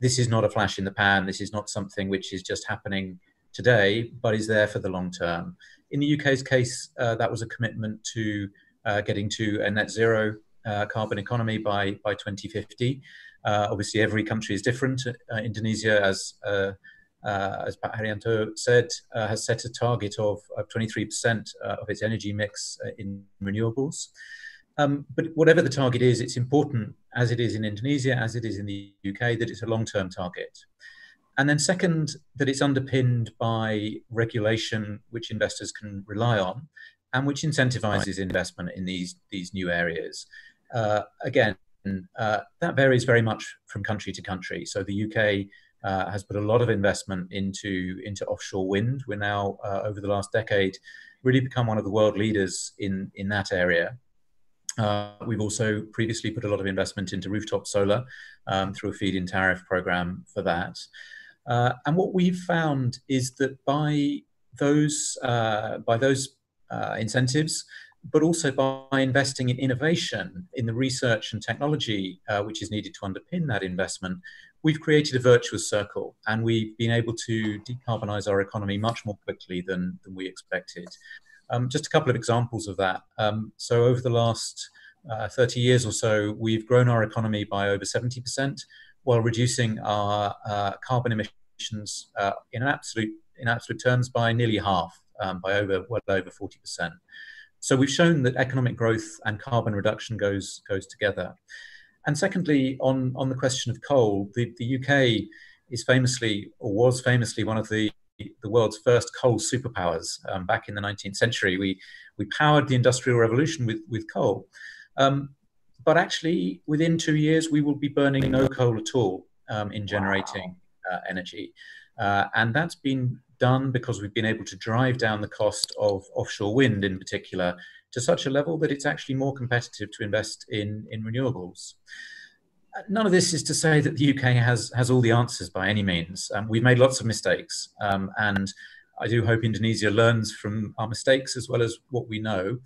this is not a flash in the pan, this is not something which is just happening today, but is there for the long term. In the UK's case, uh, that was a commitment to uh, getting to a net zero uh, carbon economy by, by 2050. Uh, obviously, every country is different. Uh, Indonesia, as uh, as Pak Haryanto said, uh, has set a target of, of 23% uh, of its energy mix in renewables. Um, but whatever the target is, it's important, as it is in Indonesia, as it is in the UK, that it's a long term target. And then, second, that it's underpinned by regulation which investors can rely on and which incentivizes investment in these, these new areas. Uh, again, uh, that varies very much from country to country. So, the UK uh, has put a lot of investment into, into offshore wind. We're now, uh, over the last decade, really become one of the world leaders in, in that area. Uh, we've also previously put a lot of investment into rooftop solar um, through a feed in tariff program for that. Uh, and what we've found is that by those, uh, by those uh, incentives, but also by investing in innovation, in the research and technology uh, which is needed to underpin that investment, we've created a virtuous circle and we've been able to decarbonize our economy much more quickly than, than we expected. Um, just a couple of examples of that. Um, so over the last uh, 30 years or so, we've grown our economy by over 70% while reducing our uh, carbon emissions uh, in absolute in absolute terms by nearly half, um, by over well over 40%. So we've shown that economic growth and carbon reduction goes goes together. And secondly, on on the question of coal, the, the UK is famously or was famously one of the the world's first coal superpowers um, back in the 19th century. We, we powered the Industrial Revolution with, with coal. Um, but actually, within two years, we will be burning no coal at all um, in generating wow. uh, energy. Uh, and that's been done because we've been able to drive down the cost of offshore wind in particular to such a level that it's actually more competitive to invest in, in renewables none of this is to say that the UK has has all the answers by any means. Um, we've made lots of mistakes, um, and I do hope Indonesia learns from our mistakes as well as what we know.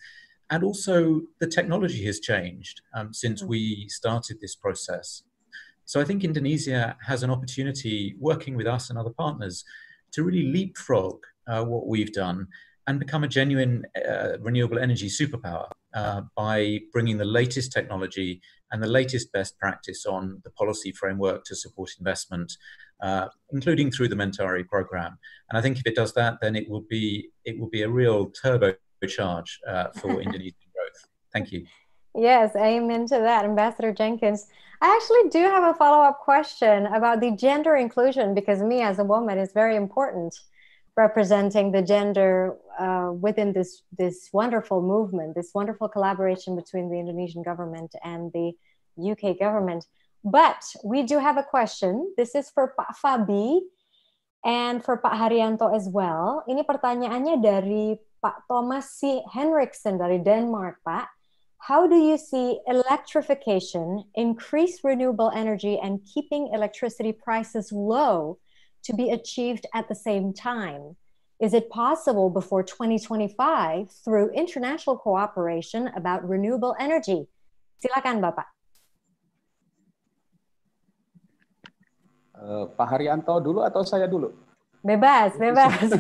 And also, the technology has changed um, since mm. we started this process. So I think Indonesia has an opportunity, working with us and other partners, to really leapfrog uh, what we've done and become a genuine uh, renewable energy superpower. Uh, by bringing the latest technology and the latest best practice on the policy framework to support investment, uh, including through the Mentari program. And I think if it does that, then it will be it will be a real turbocharge uh, for Indonesian growth. Thank you. Yes, amen to that, Ambassador Jenkins. I actually do have a follow up question about the gender inclusion because me as a woman is very important representing the gender uh, within this this wonderful movement, this wonderful collaboration between the Indonesian government and the UK government. But we do have a question. This is for Pak Fabi and for Pak Haryanto as well. Ini pertanyaannya dari Pak Thomas C. Henriksen dari Denmark, Pak. How do you see electrification, increase renewable energy, and keeping electricity prices low to be achieved at the same time? Is it possible before 2025 through international cooperation about renewable energy? Silakan Bapak. Uh, Pak Haryanto dulu atau saya dulu? Bebas, bebas.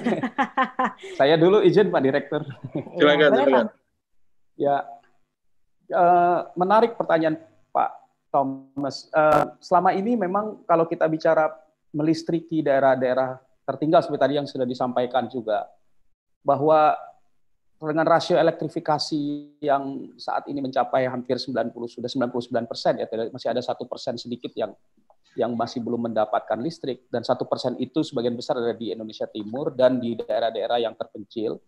saya dulu izin Pak Direktur. Iya, silakan, ya, silakan. Ya, uh, eh, menarik pertanyaan Pak Thomas. Uh, selama ini memang kalau kita bicara melistriki daerah-daerah tertinggal seperti tadi yang sudah disampaikan juga bahwa dengan rasio elektrifikasi yang saat ini mencapai hampir 90 sudah 99 persen ya masih ada satu persen sedikit yang yang masih belum mendapatkan listrik dan satu persen itu sebagian besar ada di Indonesia Timur dan di daerah-daerah yang terpencil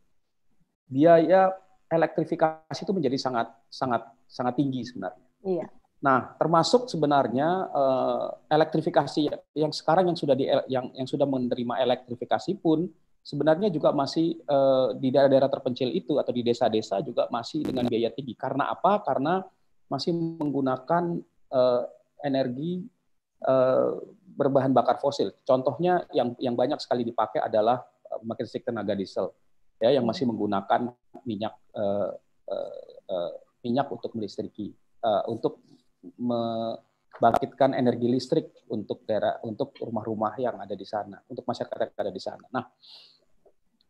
biaya elektrifikasi itu menjadi sangat sangat sangat tinggi sebenarnya. Iya. Nah, termasuk sebenarnya uh, elektrifikasi ya, yang sekarang yang sudah di, yang yang sudah menerima elektrifikasi pun sebenarnya juga masih uh, di daerah-daerah terpencil itu atau di desa-desa juga masih dengan biaya tinggi. Karena apa? Karena masih menggunakan uh, energi uh, berbahan bakar fosil. Contohnya yang yang banyak sekali dipakai adalah pembangkit listrik tenaga diesel ya yang masih menggunakan minyak uh, uh, uh, minyak untuk melistriki uh, untuk membangkitkan energi listrik untuk daerah untuk rumah-rumah yang ada di sana, untuk masyarakat yang ada di sana. Nah,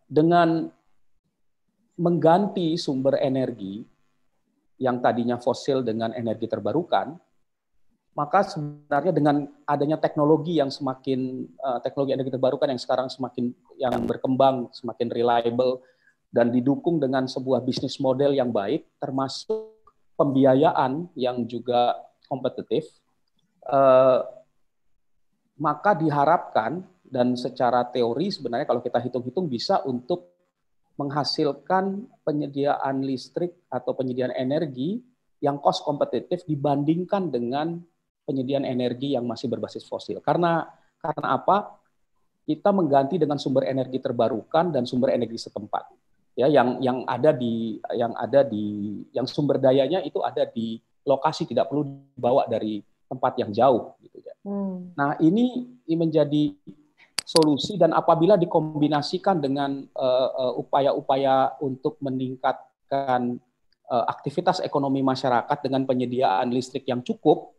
dengan mengganti sumber energi yang tadinya fosil dengan energi terbarukan, maka sebenarnya dengan adanya teknologi yang semakin eh, teknologi energi terbarukan yang sekarang semakin yang berkembang, semakin reliable dan didukung dengan sebuah bisnis model yang baik termasuk pembiayaan yang juga kompetitif, eh, maka diharapkan dan secara teori sebenarnya kalau kita hitung-hitung bisa untuk menghasilkan penyediaan listrik atau penyediaan energi yang kos kompetitif dibandingkan dengan penyediaan energi yang masih berbasis fosil. Karena karena apa? Kita mengganti dengan sumber energi terbarukan dan sumber energi setempat ya yang yang ada di yang ada di yang sumber dayanya itu ada di lokasi tidak perlu dibawa dari tempat yang jauh gitu ya. Hmm. Nah, ini menjadi solusi dan apabila dikombinasikan dengan eh, eh, upaya-upaya uh, untuk meningkatkan uh, aktivitas ekonomi masyarakat dengan penyediaan listrik yang cukup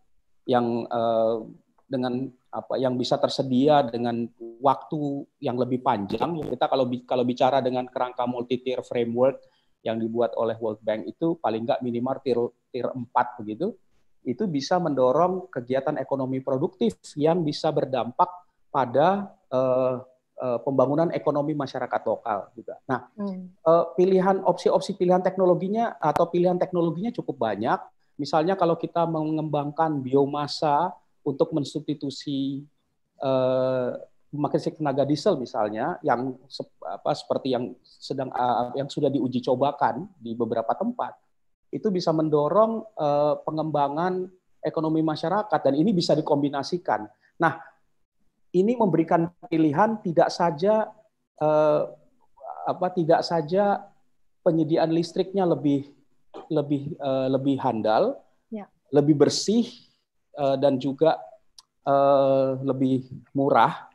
yang uh, dengan apa yang bisa tersedia dengan waktu yang lebih panjang kita kalau kalau bicara dengan kerangka multi tier framework yang dibuat oleh World Bank itu paling nggak minimal tier tier 4 begitu itu bisa mendorong kegiatan ekonomi produktif yang bisa berdampak pada uh, uh, pembangunan ekonomi masyarakat lokal juga. Nah, hmm. uh, pilihan opsi-opsi pilihan teknologinya atau pilihan teknologinya cukup banyak. Misalnya kalau kita mengembangkan biomasa untuk mensubstitusi uh, memakai tenaga diesel misalnya yang apa seperti yang sedang uh, yang sudah diuji cobakan di beberapa tempat itu bisa mendorong uh, pengembangan ekonomi masyarakat dan ini bisa dikombinasikan. Nah, ini memberikan pilihan tidak saja uh, apa tidak saja penyediaan listriknya lebih lebih uh, lebih handal, ya. lebih bersih Eh, dan juga eh, lebih murah,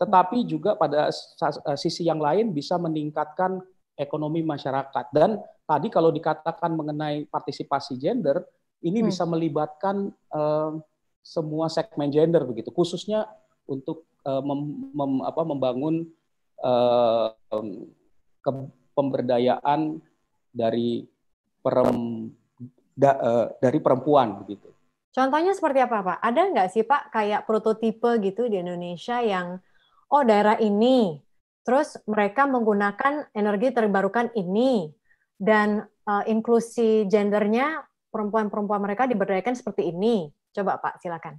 tetapi juga pada eh, sisi yang lain bisa meningkatkan ekonomi masyarakat. Dan tadi kalau dikatakan mengenai partisipasi gender, ini hmm. bisa melibatkan semua segmen gender begitu, khususnya untuk mem, mem, apa, membangun ke pemberdayaan dari perem, da, dari perempuan begitu. Contohnya seperti apa, Pak? Ada nggak sih, Pak, kayak prototipe gitu di Indonesia yang, oh daerah ini, terus mereka menggunakan energi terbarukan ini, dan uh, inklusi gendernya perempuan-perempuan mereka diberdayakan seperti ini. Coba, Pak, silakan.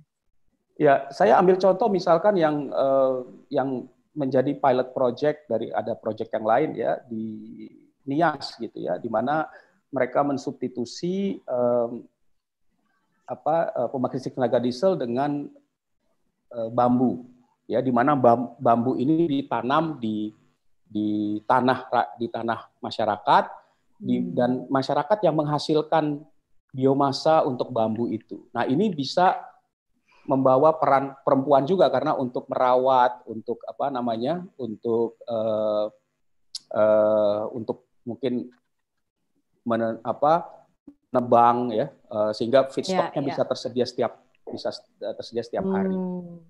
Ya, saya ambil contoh misalkan yang uh, yang menjadi pilot project dari ada project yang lain ya di Nias gitu ya, di mana mereka mensubstitusi um, apa eh, pembangkit listrik tenaga diesel dengan eh, bambu ya di mana bambu ini ditanam di di tanah di tanah masyarakat di, hmm. dan masyarakat yang menghasilkan biomasa untuk bambu itu. Nah ini bisa membawa peran perempuan juga karena untuk merawat, untuk apa namanya, untuk uh, uh, untuk mungkin men, apa nebang ya uh, sehingga feedstocknya ya, yeah, yeah. bisa tersedia setiap bisa eh, tersedia setiap hmm. hari.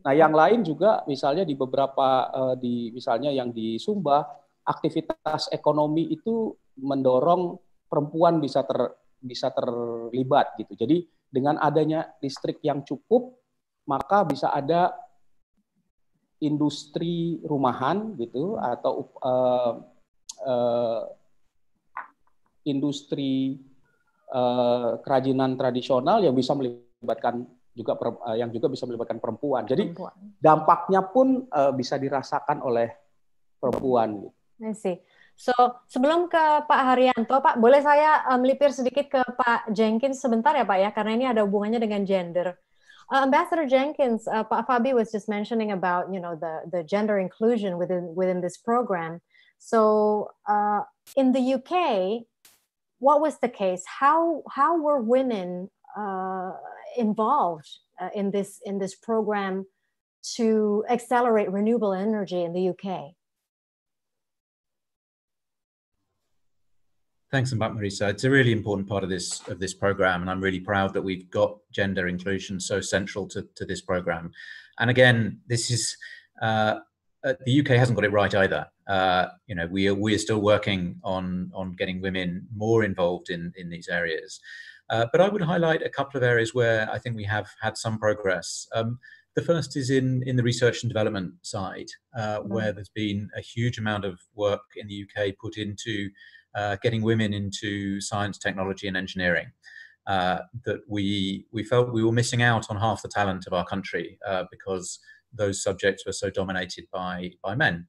Nah, yang lain juga misalnya di beberapa uh, di misalnya yang di Sumba, aktivitas ekonomi itu mendorong perempuan bisa ter bisa terlibat gitu. Jadi dengan adanya listrik yang cukup, maka bisa ada industri rumahan gitu atau uh, uh, industri Eh, kerajinan tradisional yang bisa melibatkan juga eh, yang juga bisa melibatkan perempuan. Jadi perempuan. dampaknya pun uh, bisa dirasakan oleh perempuan. Nasi. So sebelum ke Pak Haryanto, Pak boleh saya uh, melipir sedikit ke Pak Jenkins sebentar ya Pak ya, karena ini ada hubungannya dengan gender. Uh, Ambassador Jenkins, uh, Pak Fabi was just mentioning about you know the the gender inclusion within within this program. So uh, in the UK, what was the case? How how were women uh, involved uh, in this in this program to accelerate renewable energy in the UK? Thanks, and back, Marisa. It's a really important part of this of this program, and I'm really proud that we've got gender inclusion so central to, to this program. And again, this is uh, uh, the UK hasn't got it right either. Uh, you know, we are we are still working on on getting women more involved in in these areas. Uh, but I would highlight a couple of areas where I think we have had some progress. Um, the first is in in the research and development side, uh, mm-hmm. where there's been a huge amount of work in the UK put into uh, getting women into science, technology, and engineering. Uh, that we we felt we were missing out on half the talent of our country because those subjects were so dominated by by men.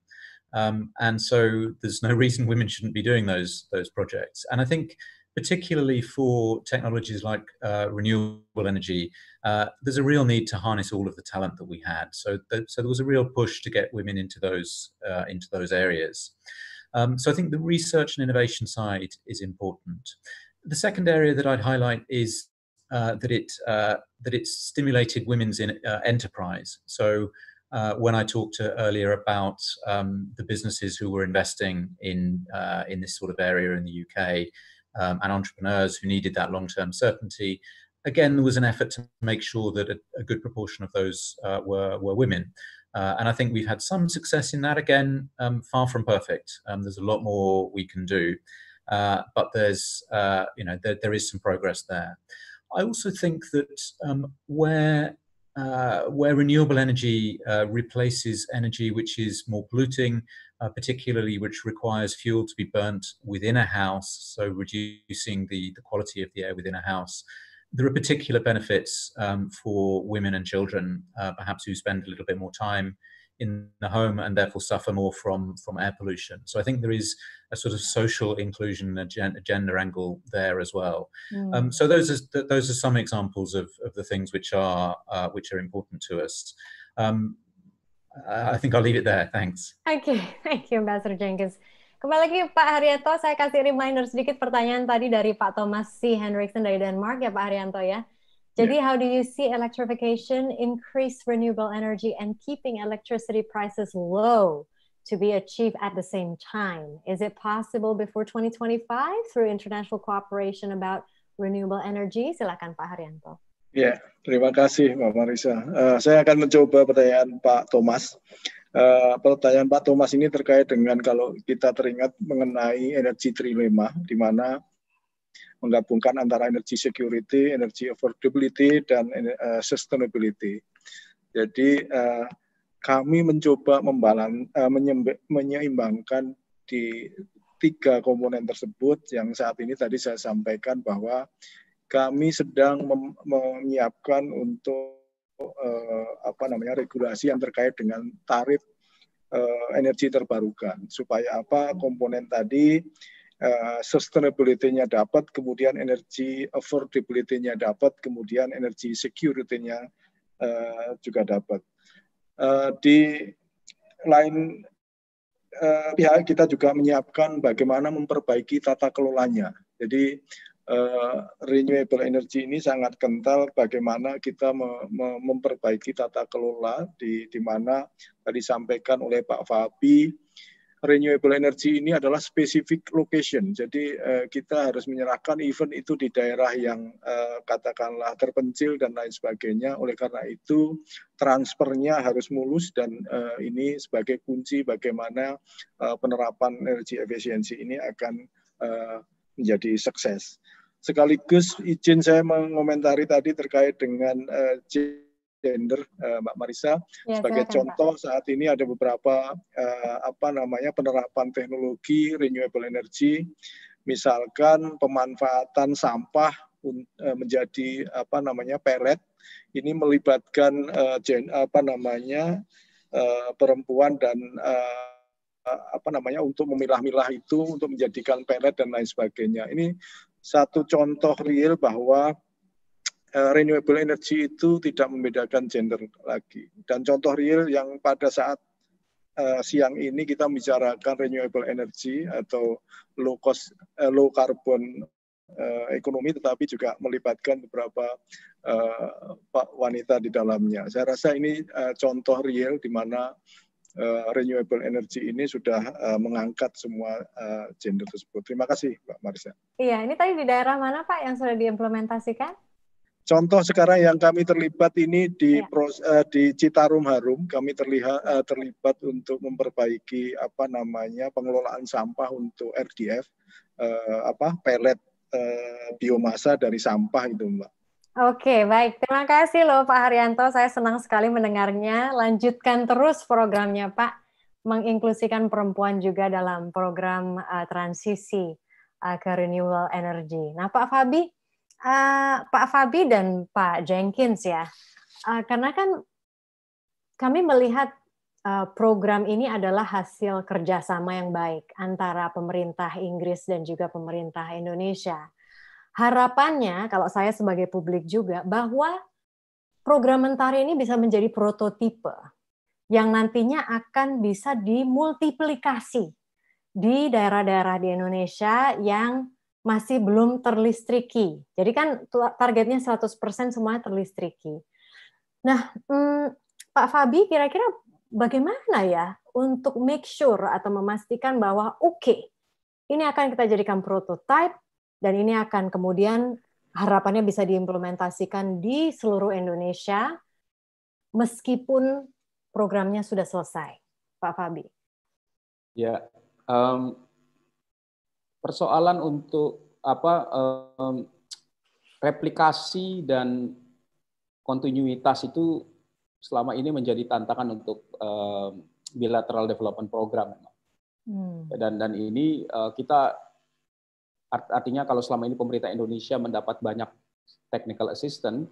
Um, and so there's no reason women shouldn't be doing those those projects. And I think particularly for technologies like uh, renewable energy, uh, there's a real need to harness all of the talent that we had. So, th- so there was a real push to get women into those uh, into those areas. Um, so I think the research and innovation side is important. The second area that I'd highlight is uh, that it uh, that it stimulated women's in, uh, enterprise. So uh, when I talked earlier about um, the businesses who were investing in in this sort of area in the UK um, and entrepreneurs who needed that long term certainty, again there was an effort to make sure that a, a good proportion of those were were women. Uh, and I think we've had some success in that. Again, um, far from perfect. Um, there's a lot more we can do, uh, but there's uh, you know there, there is some progress there. I also think that um, where uh, where renewable energy uh, replaces energy which is more polluting, uh, particularly which requires fuel to be burnt within a house, so reducing the, the quality of the air within a house. There are particular benefits um, for women and children, uh, perhaps who spend a little bit more time in the home and therefore suffer more from from air pollution. So I think there is a sort of social inclusion and gender angle there as well. Mm. Um, so those are those are some examples of, of the things which are uh, which are important to us. Um, I think I'll leave it there. Thanks. Okay, thank you, Ambassador Jenkins. Kembali lagi Pak Haryanto, saya kasih reminder sedikit pertanyaan tadi dari Pak Thomas C. Hendrickson dari Denmark ya Pak Haryanto ya. Jadi, yeah. how do you see electrification increase renewable energy and keeping electricity prices low to be achieved at the same time? Is it possible before 2025 through international cooperation about renewable energy? Silakan Pak Haryanto. Ya, yeah, terima kasih Mbak Marisa. Uh, saya akan mencoba pertanyaan Pak Thomas. Uh, pertanyaan Pak Thomas ini terkait dengan kalau kita teringat mengenai energi trilema, di mana menggabungkan antara energi security, energi affordability, dan eh, sustainability. Jadi eh, kami mencoba membalan, eh, menyeimbangkan di tiga komponen tersebut yang saat ini tadi saya sampaikan bahwa kami sedang menyiapkan untuk apa namanya regulasi yang terkait dengan tarif energi terbarukan supaya apa komponen tadi Eh, sustainability-nya dapat, kemudian energi affordability-nya dapat, kemudian energi security-nya uh, juga dapat. Uh, di lain uh, pihak kita juga menyiapkan bagaimana memperbaiki tata kelolanya. Jadi uh, renewable energy ini sangat kental bagaimana kita me me memperbaiki tata kelola di di mana tadi disampaikan oleh Pak Fabi renewable energy ini adalah specific location. Jadi eh, kita harus menyerahkan event itu di daerah yang eh, katakanlah terpencil dan lain sebagainya. Oleh karena itu transfernya harus mulus dan eh, ini sebagai kunci bagaimana penerapan energi efisiensi ini akan menjadi sukses. Sekaligus izin saya mengomentari tadi terkait dengan uh, gender uh, eh, Mbak Marisa. Ya, Sebagai silakan, contoh Pak. saat ini ada beberapa uh, apa namanya penerapan teknologi renewable energy misalkan pemanfaatan sampah eh, menjadi apa namanya pelet ini melibatkan uh, gen, apa namanya uh, perempuan dan uh, apa namanya untuk memilah-milah itu untuk menjadikan pelet dan lain sebagainya. Ini satu contoh real bahwa Eh, renewable energy itu tidak membedakan gender lagi. Dan contoh real yang pada saat uh, siang ini kita bicarakan renewable energy atau low cost uh, low carbon ekonomi tetapi juga melibatkan beberapa uh, wanita di dalamnya. Saya rasa ini uh, contoh real di mana uh, renewable energy ini sudah uh, mengangkat semua uh, gender tersebut. Terima kasih Mbak Marisa. Iya, ini tadi di daerah mana Pak yang sudah diimplementasikan? Contoh sekarang yang kami terlibat ini di ya. eh, di Citarum Harum kami terlihat eh, terlibat untuk memperbaiki apa namanya pengelolaan sampah untuk RDF uh, eh, apa pelet uh, biomasa dari sampah itu Mbak. Oke, baik. Terima kasih loh Pak Haryanto. Saya senang sekali mendengarnya. Lanjutkan terus programnya Pak menginklusikan perempuan juga dalam program uh, transisi uh, ke renewable energy. Nah, Pak Fabi, uh, Pak Fabi dan Pak Jenkins ya, uh, karena kan kami melihat uh, program ini adalah hasil kerjasama yang baik antara pemerintah Inggris dan juga pemerintah Indonesia. Harapannya, kalau saya sebagai publik juga, bahwa program Mentari ini bisa menjadi prototipe yang nantinya akan bisa dimultiplikasi di daerah-daerah di Indonesia yang masih belum terlistriki. Jadi kan targetnya 100% semuanya terlistriki. Nah, hmm, Pak Fabi kira-kira bagaimana ya untuk make sure atau memastikan bahwa oke, okay, ini akan kita jadikan prototype dan ini akan kemudian harapannya bisa diimplementasikan di seluruh Indonesia meskipun programnya sudah selesai, Pak Fabi. Ya, um, persoalan untuk apa um, replikasi dan kontinuitas itu selama ini menjadi tantangan untuk um, bilateral development program hmm. dan dan ini uh, kita art, artinya kalau selama ini pemerintah Indonesia mendapat banyak technical assistant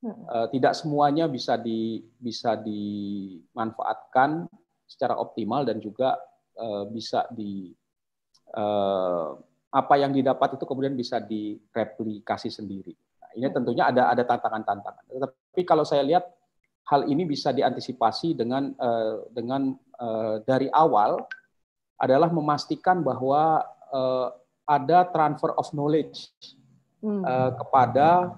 hmm. uh, tidak semuanya bisa di bisa dimanfaatkan secara optimal dan juga uh, bisa di eh, apa yang didapat itu kemudian bisa direplikasi sendiri. Nah, ini tentunya ada ada tantangan-tantangan. Tapi kalau saya lihat hal ini bisa diantisipasi dengan eh, dengan eh, dari awal adalah memastikan bahwa eh, ada transfer of knowledge hmm. eh, kepada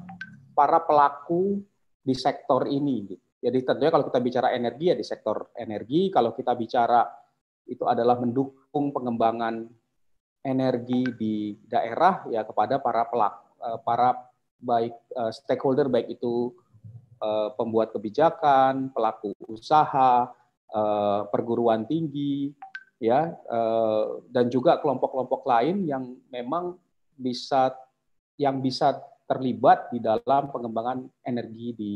para pelaku di sektor ini. Jadi tentunya kalau kita bicara energi ya di sektor energi, kalau kita bicara itu adalah mendukung pengembangan energi di daerah ya kepada para pelak eh, para baik eh, stakeholder baik itu eh, pembuat kebijakan, pelaku usaha, perguruan tinggi ya dan juga kelompok-kelompok lain yang memang bisa yang bisa terlibat di dalam pengembangan energi di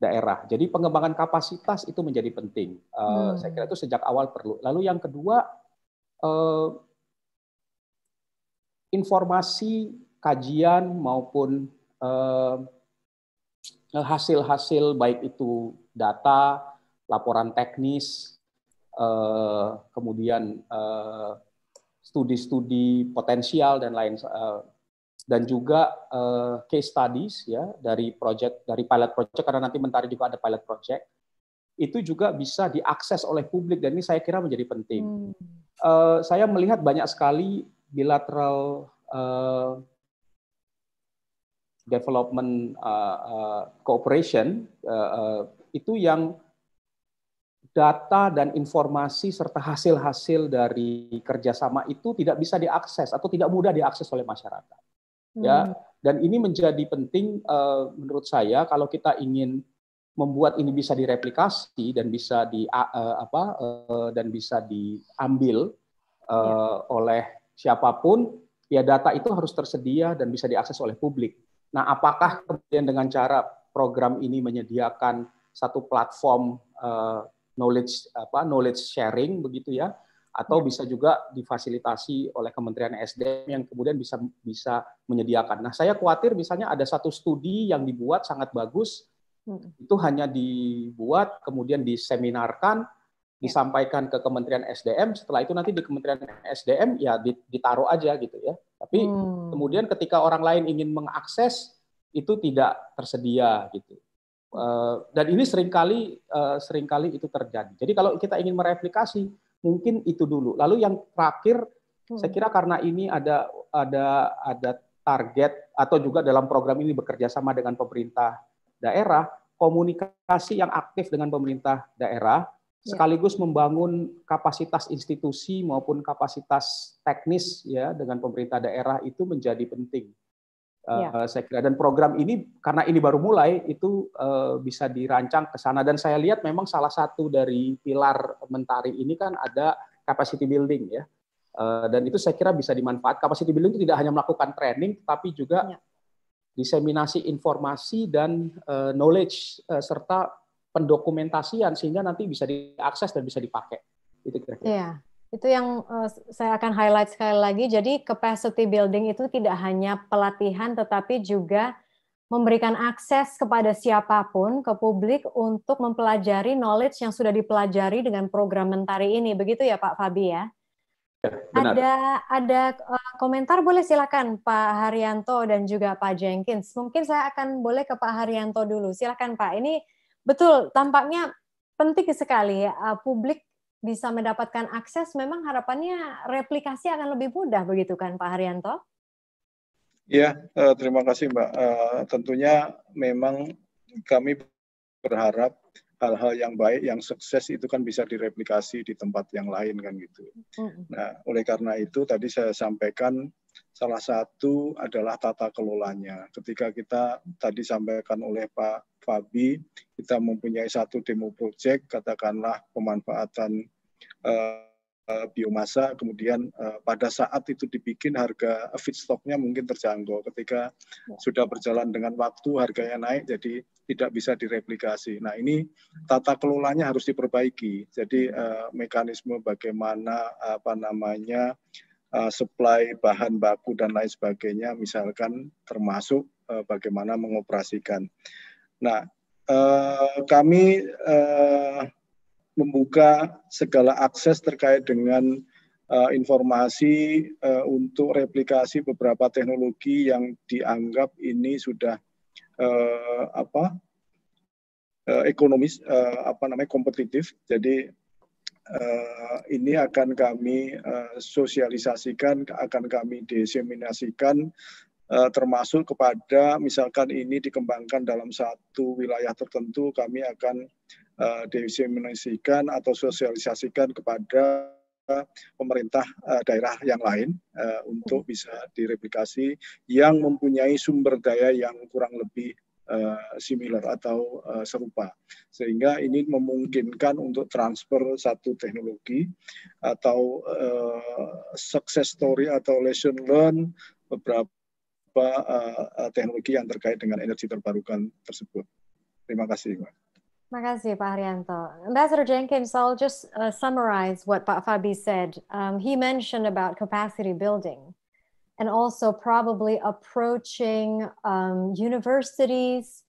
daerah. Jadi pengembangan kapasitas itu menjadi penting. Hmm. Saya kira itu sejak awal perlu. Lalu yang kedua informasi kajian maupun eh, eh, hasil-hasil eh, baik itu data, laporan teknis, eh, kemudian eh, studi-studi eh, potensial dan lain dan juga case studies ya dari project dari pilot project karena nanti mentari juga ada pilot project itu juga bisa diakses oleh publik dan ini saya kira menjadi penting. Hmm. saya melihat banyak sekali bilateral uh, development uh, uh, cooperation uh, uh, itu yang data dan informasi serta hasil-hasil dari kerjasama itu tidak bisa diakses atau tidak mudah diakses oleh masyarakat. Hmm. Ya, dan ini menjadi penting uh, menurut saya kalau kita ingin membuat ini bisa direplikasi dan bisa di uh, apa uh, dan bisa diambil uh, ya. oleh siapapun, ya data itu harus tersedia dan bisa diakses oleh publik. Nah, apakah kemudian dengan cara program ini menyediakan satu platform uh, knowledge apa knowledge sharing begitu ya atau ya. bisa juga difasilitasi oleh Kementerian SDM yang kemudian bisa bisa menyediakan. Nah, saya khawatir misalnya ada satu studi yang dibuat sangat bagus hmm. itu hanya dibuat kemudian diseminarkan Ya. disampaikan ke Kementerian SDM setelah itu nanti di Kementerian SDM ya ditaruh aja gitu ya tapi hmm. kemudian ketika orang lain ingin mengakses itu tidak tersedia gitu eh, dan ini seringkali eh, seringkali itu terjadi jadi kalau kita ingin mereplikasi mungkin itu dulu lalu yang terakhir hmm. saya kira karena ini ada ada ada target atau juga dalam program ini bekerja sama dengan pemerintah daerah komunikasi yang aktif dengan pemerintah daerah Ya. sekaligus membangun kapasitas institusi maupun kapasitas teknis ya dengan pemerintah daerah itu menjadi penting. Eh, ya. Uh, saya kira dan program ini karena ini baru mulai itu uh, bisa dirancang ke sana dan saya lihat memang salah satu dari pilar Mentari ini kan ada capacity building ya. Uh, dan itu saya kira bisa dimanfaat. Capacity building itu tidak hanya melakukan training tapi juga ya. diseminasi informasi dan uh, knowledge uh, serta pendokumentasian sehingga nanti bisa diakses dan bisa dipakai. Itu kira-kira. Yeah itu yang eh, saya akan highlight sekali lagi. Jadi capacity building itu tidak hanya pelatihan, tetapi juga memberikan akses kepada siapapun ke publik untuk mempelajari knowledge yang sudah dipelajari dengan program Mentari ini. Begitu ya Pak Fabi ya? ya benar. Ada ada eh, komentar boleh silakan Pak Haryanto dan juga Pak Jenkins. Mungkin saya akan boleh ke Pak Haryanto dulu. Silakan Pak. Ini Betul, tampaknya penting sekali ya, publik bisa mendapatkan akses memang harapannya replikasi akan lebih mudah begitu kan Pak Haryanto? Ya, terima kasih Mbak. Eh, tentunya memang kami berharap hal-hal yang baik, yang sukses itu kan bisa direplikasi di tempat yang lain kan gitu. Nah, oleh karena itu tadi saya sampaikan salah satu adalah tata kelolanya. Ketika kita tadi sampaikan oleh Pak FABI kita mempunyai satu demo project katakanlah pemanfaatan uh, biomasa kemudian uh, pada saat itu dibikin harga feedstocknya mungkin terjangkau ketika ya. sudah berjalan dengan waktu harganya naik jadi tidak bisa direplikasi. Nah ini tata kelolanya harus diperbaiki. Jadi uh, mekanisme bagaimana apa namanya supply bahan baku dan lain sebagainya misalkan termasuk bagaimana mengoperasikan. Nah, eh, kami eh, membuka segala akses terkait dengan eh, informasi eh, untuk replikasi beberapa teknologi yang dianggap ini sudah eh, apa eh, ekonomis eh, apa namanya kompetitif. Jadi eh, ini akan kami eh, sosialisasikan, akan kami diseminasikan Eh, termasuk kepada misalkan ini dikembangkan dalam satu wilayah tertentu kami akan eh, diseminasikan atau sosialisasikan kepada pemerintah eh, daerah yang lain untuk bisa direplikasi yang mempunyai sumber daya yang kurang lebih similar atau serupa sehingga ini memungkinkan untuk transfer satu teknologi atau success story atau lesson learn beberapa Eh, eh, teknologi yang terkait dengan energi terbarukan tersebut. Terima kasih, Mbak. Terima kasih, Pak Haryanto. Ambassador Jenkins, I'll just uh, summarize what Pak Fabi said. Um, he mentioned about capacity building and also probably approaching um, universities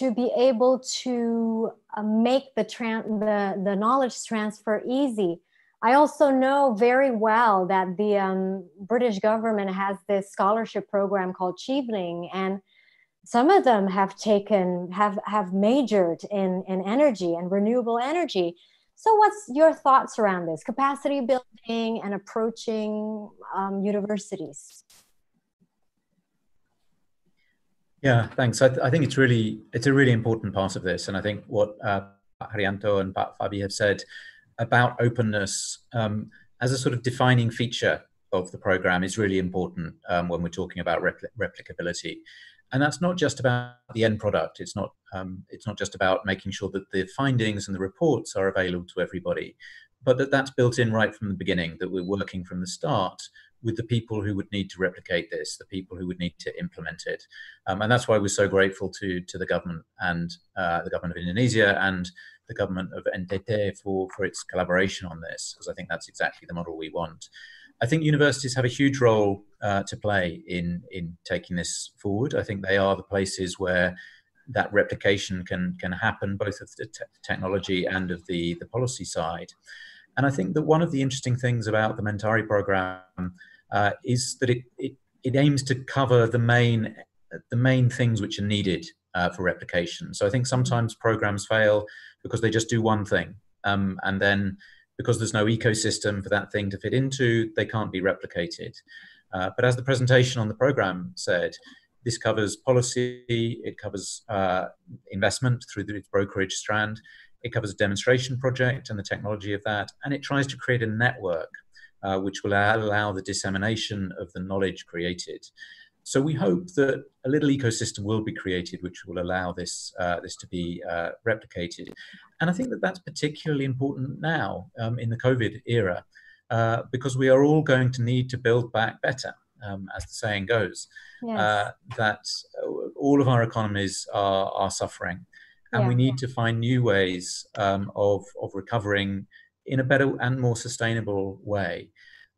to be able to uh, make the, the, the knowledge transfer easy I also know very well that the um, British government has this scholarship program called Chevening, and some of them have taken have have majored in in energy and renewable energy. So, what's your thoughts around this capacity building and approaching um, universities? Yeah, thanks. I, th- I, think it's really it's a really important part of this, and I think what uh, Haryanto and Pat Fabi have said about openness um, as a sort of defining feature of the program is really important um, when we're talking about repl- replicability. And that's not just about the end product. It's not. Um, it's not just about making sure that the findings and the reports are available to everybody, but that that's built in right from the beginning. That we're working from the start with the people who would need to replicate this, the people who would need to implement it, um, and that's why we're so grateful to to the government and uh, the government of Indonesia and the government of NTT for, for its collaboration on this, because I think that's exactly the model we want. I think universities have a huge role uh, to play in, in taking this forward. I think they are the places where that replication can, can happen, both of the te- technology and of the, the policy side. And I think that one of the interesting things about the Mentari program uh, is that it, it, it aims to cover the main the main things which are needed uh, for replication. So I think sometimes programs fail because they just do one thing, um, and then because there's no ecosystem for that thing to fit into, they can't be replicated. Uh, but as the presentation on the program said, this covers policy, it covers uh, investment through the brokerage strand, it covers a demonstration project and the technology of that, and it tries to create a network uh, which will allow the dissemination of the knowledge created. So we hope that a little ecosystem will be created which will allow this, uh, this to be uh, replicated. And I think that that's particularly important now um, in the COVID era uh, because we are all going to need to build back better. Um, as the saying goes, uh, yes. that uh, all of our economies are, are suffering, and yeah, we need to find new ways um, of, of recovering in a better and more sustainable way.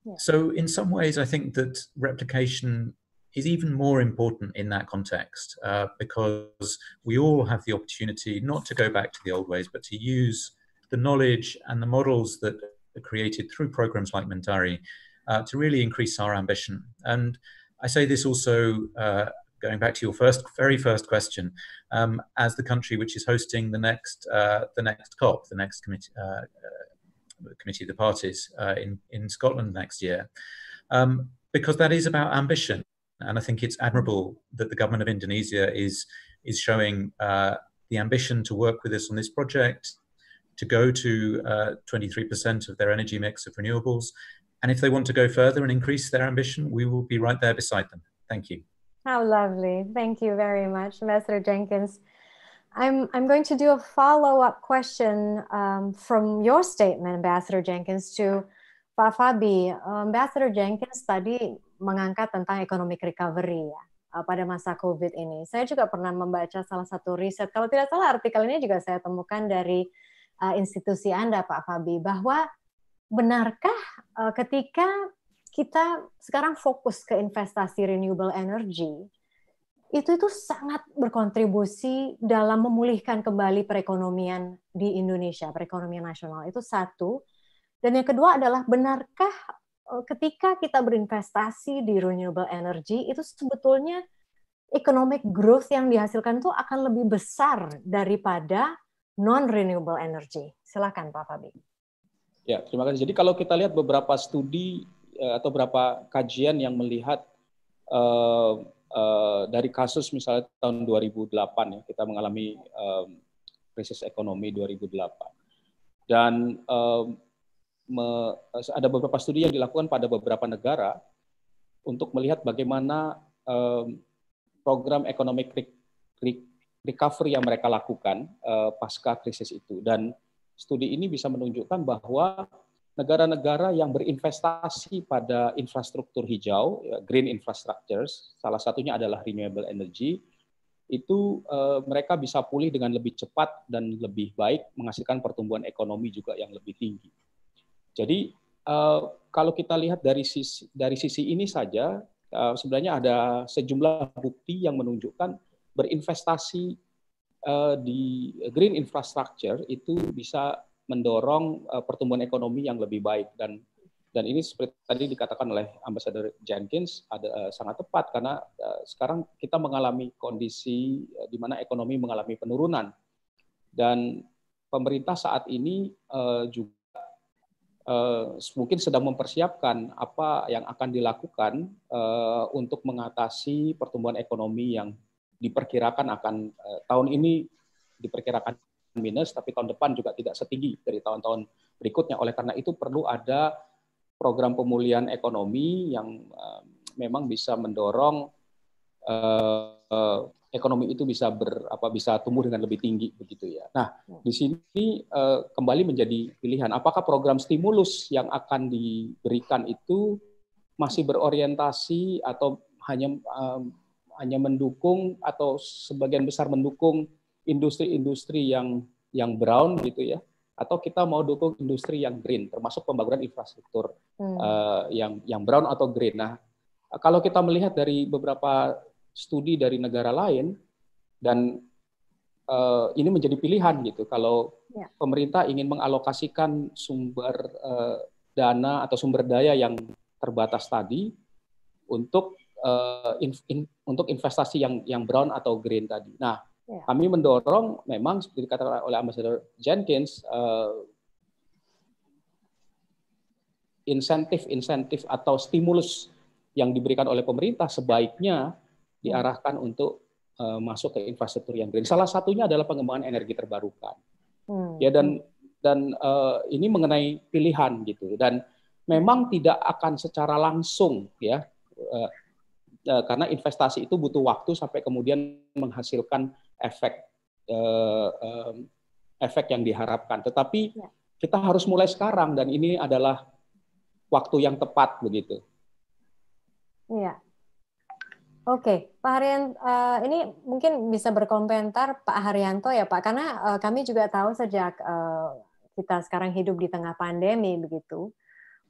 Yeah. So, in some ways, I think that replication is even more important in that context uh, because we all have the opportunity not to go back to the old ways, but to use the knowledge and the models that are created through programs like Mentari uh, to really increase our ambition. And I say this also uh, going back to your first, very first question, um, as the country which is hosting the next, uh, the next COP, the next committee, uh, uh, committee of the parties in in Scotland next year. Um, because that is about ambition. And I think it's admirable that the government of Indonesia is is showing uh, the ambition to work with us on this project, to go to 23% uh, of their energy mix of renewables. And if they want to go further and increase their ambition, we will be right there beside them. Thank you. How lovely. Thank you very much, Ambassador Jenkins. I'm, I'm going to do a follow up question um, from your statement, Ambassador Jenkins, to Pak Fabi. Uh, Ambassador Jenkins Study. mengangkat tentang economic recovery ya uh, pada masa COVID ini. Saya juga pernah membaca salah satu riset, kalau tidak salah artikel ini juga saya temukan dari uh, institusi Anda, Pak Fabi, bahwa benarkah uh, ketika kita sekarang fokus ke investasi renewable energy, itu itu sangat berkontribusi dalam memulihkan kembali perekonomian di Indonesia, perekonomian nasional. Itu satu. Dan yang kedua adalah benarkah Eh, ketika kita berinvestasi di renewable energy itu sebetulnya economic growth yang dihasilkan itu akan lebih besar daripada non renewable energy. Silakan Pak Fabi. Ya, terima kasih. Jadi kalau kita lihat beberapa studi eh, atau beberapa kajian yang melihat uh, uh, dari kasus misalnya tahun 2008 ya, kita mengalami um, krisis ekonomi 2008. Dan um, me, eh, ada beberapa studi yang dilakukan pada beberapa negara untuk melihat bagaimana um, program economic recovery yang mereka lakukan uh, pasca krisis itu dan studi ini bisa menunjukkan bahwa negara-negara yang berinvestasi pada infrastruktur hijau ya, green infrastructures salah satunya adalah renewable energy itu uh, mereka bisa pulih dengan lebih cepat dan lebih baik menghasilkan pertumbuhan ekonomi juga yang lebih tinggi. Jadi eh, kalau kita lihat dari sisi dari sisi ini saja eh, sebenarnya ada sejumlah bukti yang menunjukkan berinvestasi eh, di green infrastructure itu bisa mendorong pertumbuhan ekonomi yang lebih baik dan dan ini seperti tadi dikatakan oleh Ambassador Jenkins ada uh, sangat tepat karena sekarang kita mengalami kondisi di mana ekonomi mengalami penurunan dan pemerintah saat ini juga Uh, mungkin sedang mempersiapkan apa yang akan dilakukan uh, untuk mengatasi pertumbuhan ekonomi yang diperkirakan akan uh, tahun ini diperkirakan minus tapi tahun depan juga tidak setinggi dari tahun-tahun berikutnya oleh karena itu perlu ada program pemulihan ekonomi yang memang bisa mendorong ekonomi itu bisa ber apa bisa tumbuh dengan lebih tinggi begitu ya. Nah, hmm. di sini uh, kembali menjadi pilihan apakah program stimulus yang akan diberikan itu masih berorientasi atau hanya um, hanya mendukung atau sebagian besar mendukung industri-industri yang yang brown gitu ya atau kita mau dukung industri yang green termasuk pembangunan infrastruktur hmm. uh, yang yang brown atau green. Nah, kalau kita melihat dari beberapa studi dari negara lain dan uh, ini menjadi pilihan gitu kalau ya. pemerintah ingin mengalokasikan sumber uh, dana atau sumber daya yang terbatas tadi untuk uh, eh, in, in, untuk investasi yang yang brown atau green tadi. Nah, ya. kami mendorong memang seperti dikatakan oleh Ambassador Jenkins uh, insentif-insentif atau stimulus yang diberikan oleh pemerintah sebaiknya Hmm. diarahkan untuk uh, masuk ke infrastruktur yang green. Salah satunya adalah pengembangan energi terbarukan. Hmm. Ya dan dan uh, ini mengenai pilihan gitu dan memang tidak akan secara langsung ya uh, uh, karena investasi itu butuh waktu sampai kemudian menghasilkan efek uh, uh, efek yang diharapkan. Tetapi ya. kita harus mulai sekarang dan ini adalah waktu yang tepat begitu. Iya. Oke, Pak Haryanto, uh, eh, ini mungkin bisa berkomentar Pak Haryanto ya Pak, karena uh, kami juga tahu sejak uh, kita sekarang hidup di tengah pandemi begitu,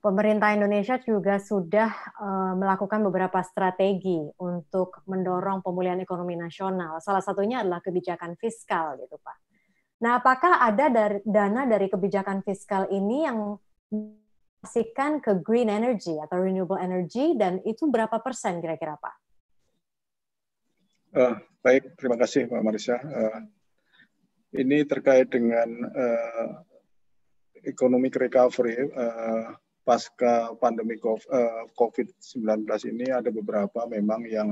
pemerintah Indonesia juga sudah uh, melakukan beberapa strategi untuk mendorong pemulihan ekonomi nasional. Salah satunya adalah kebijakan fiskal gitu Pak. Nah, apakah ada dari, dana dari kebijakan fiskal ini yang pastikan ke green energy atau renewable energy dan itu berapa persen kira-kira Pak? Uh, baik, terima kasih Pak Marisa. Uh, eh, ini terkait dengan uh, eh, economic recovery uh, pasca pandemi COVID-19 ini ada beberapa memang yang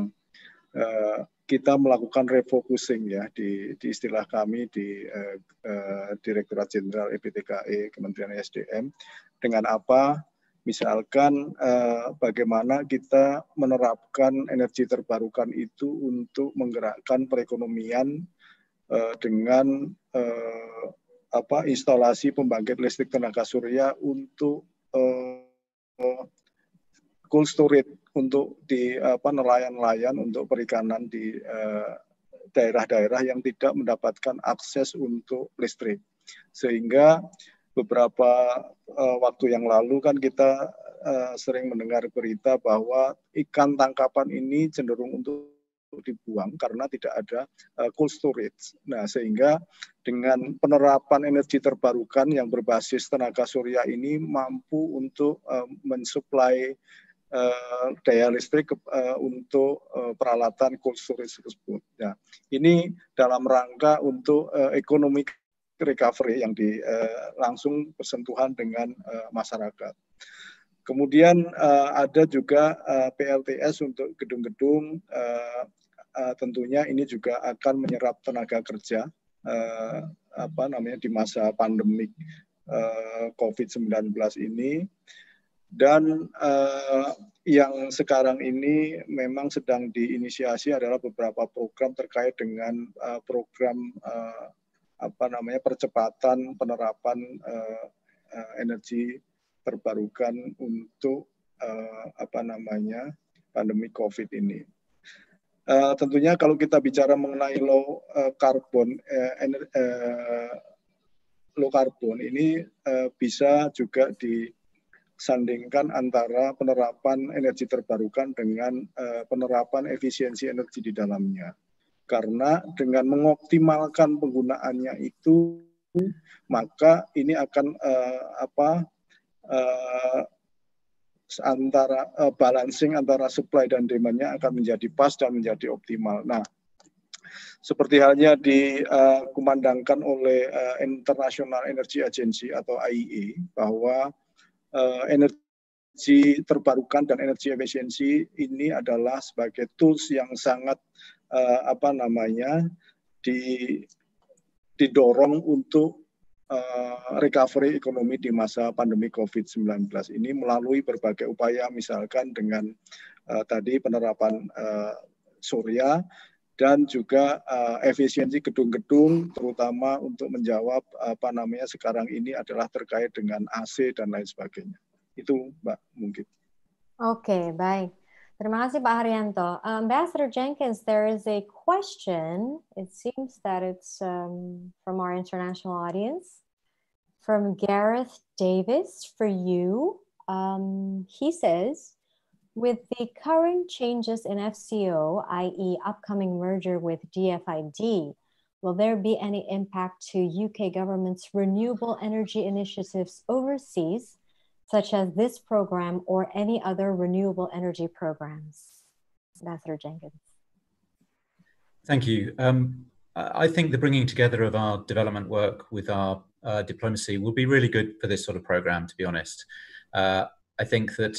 uh, kita melakukan refocusing ya di, di istilah kami di uh, uh, Direktorat Jenderal EPTKE e Kementerian e SDM dengan apa Misalkan eh, bagaimana kita menerapkan energi terbarukan itu untuk menggerakkan perekonomian eh, dengan eh, apa instalasi pembangkit listrik tenaga surya untuk eh, cold storage untuk di apa nelayan-nelayan untuk perikanan di eh, daerah-daerah yang tidak mendapatkan akses untuk listrik. Sehingga beberapa uh, waktu yang lalu kan kita uh, sering mendengar berita bahwa ikan tangkapan ini cenderung untuk dibuang karena tidak ada uh, cold storage. Nah, sehingga dengan penerapan energi terbarukan yang berbasis tenaga surya ini mampu untuk uh, mensuplai uh, daya listrik uh, untuk uh, peralatan cold storage tersebut. Nah, ini dalam rangka untuk uh, ekonomi recovery yang di, eh, langsung bersentuhan dengan eh, masyarakat. Kemudian eh, ada juga eh, PLTS untuk gedung-gedung, eh, eh, tentunya ini juga akan menyerap tenaga kerja eh, apa namanya di masa pandemik eh, COVID-19 ini. Dan eh, yang sekarang ini memang sedang diinisiasi adalah beberapa program terkait dengan uh, program uh, apa namanya percepatan penerapan uh, uh, energi terbarukan untuk uh, apa namanya pandemi COVID ini. Uh, tentunya kalau kita bicara mengenai low carbon uh, ener, uh, low carbon ini uh, bisa juga disandingkan antara penerapan energi terbarukan dengan uh, penerapan efisiensi energi di dalamnya karena dengan mengoptimalkan penggunaannya itu maka ini akan uh, apa uh, antara uh, balancing antara supply dan demandnya akan menjadi pas dan menjadi optimal. Nah, seperti halnya dikumandangkan uh, oleh uh, International Energy Agency atau IEA bahwa uh, energi terbarukan dan energi efisiensi ini adalah sebagai tools yang sangat uh, apa namanya di didorong untuk uh, recovery ekonomi di masa pandemi COVID-19 ini melalui berbagai upaya misalkan dengan uh, tadi penerapan uh, surya dan juga uh, efisiensi gedung-gedung terutama untuk menjawab apa namanya sekarang ini adalah terkait dengan AC dan lain sebagainya. Itu Mbak mungkin. Oke, okay, baik. Terima kasih Pak Haryanto. Uh, Ambassador Jenkins, there is a question. It seems that it's um, from our international audience, from Gareth Davis for you. Um, he says, with the current changes in FCO, i.e. upcoming merger with DFID, will there be any impact to UK government's renewable energy initiatives overseas such as this program or any other renewable energy programs. Ambassador Jenkins. Thank you. Um, I think the bringing together of our development work with our uh, diplomacy will be really good for this sort of program, to be honest. Uh, I think that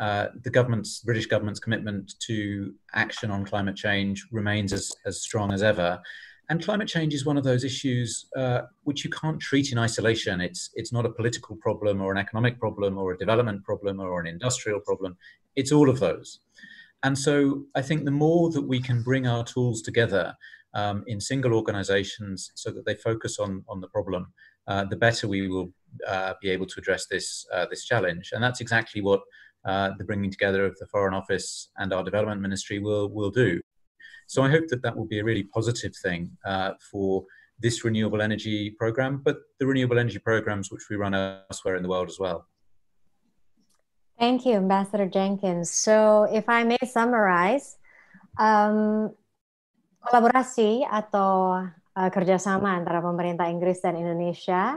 uh, the government's British government's commitment to action on climate change remains as, as strong as ever. And climate change is one of those issues uh, which you can't treat in isolation. It's, it's not a political problem or an economic problem or a development problem or an industrial problem. It's all of those. And so I think the more that we can bring our tools together um, in single organizations so that they focus on, on the problem, uh, the better we will uh, be able to address this, uh, this challenge. And that's exactly what uh, the bringing together of the Foreign Office and our development ministry will, will do. So I hope that that will be a really positive thing uh, for this renewable energy program, but the renewable energy programs which we run elsewhere in the world as well. Thank you, Ambassador Jenkins. So, if I may summarize, um, kolaborasi atau uh, kerjasama antara pemerintah Inggris dan Indonesia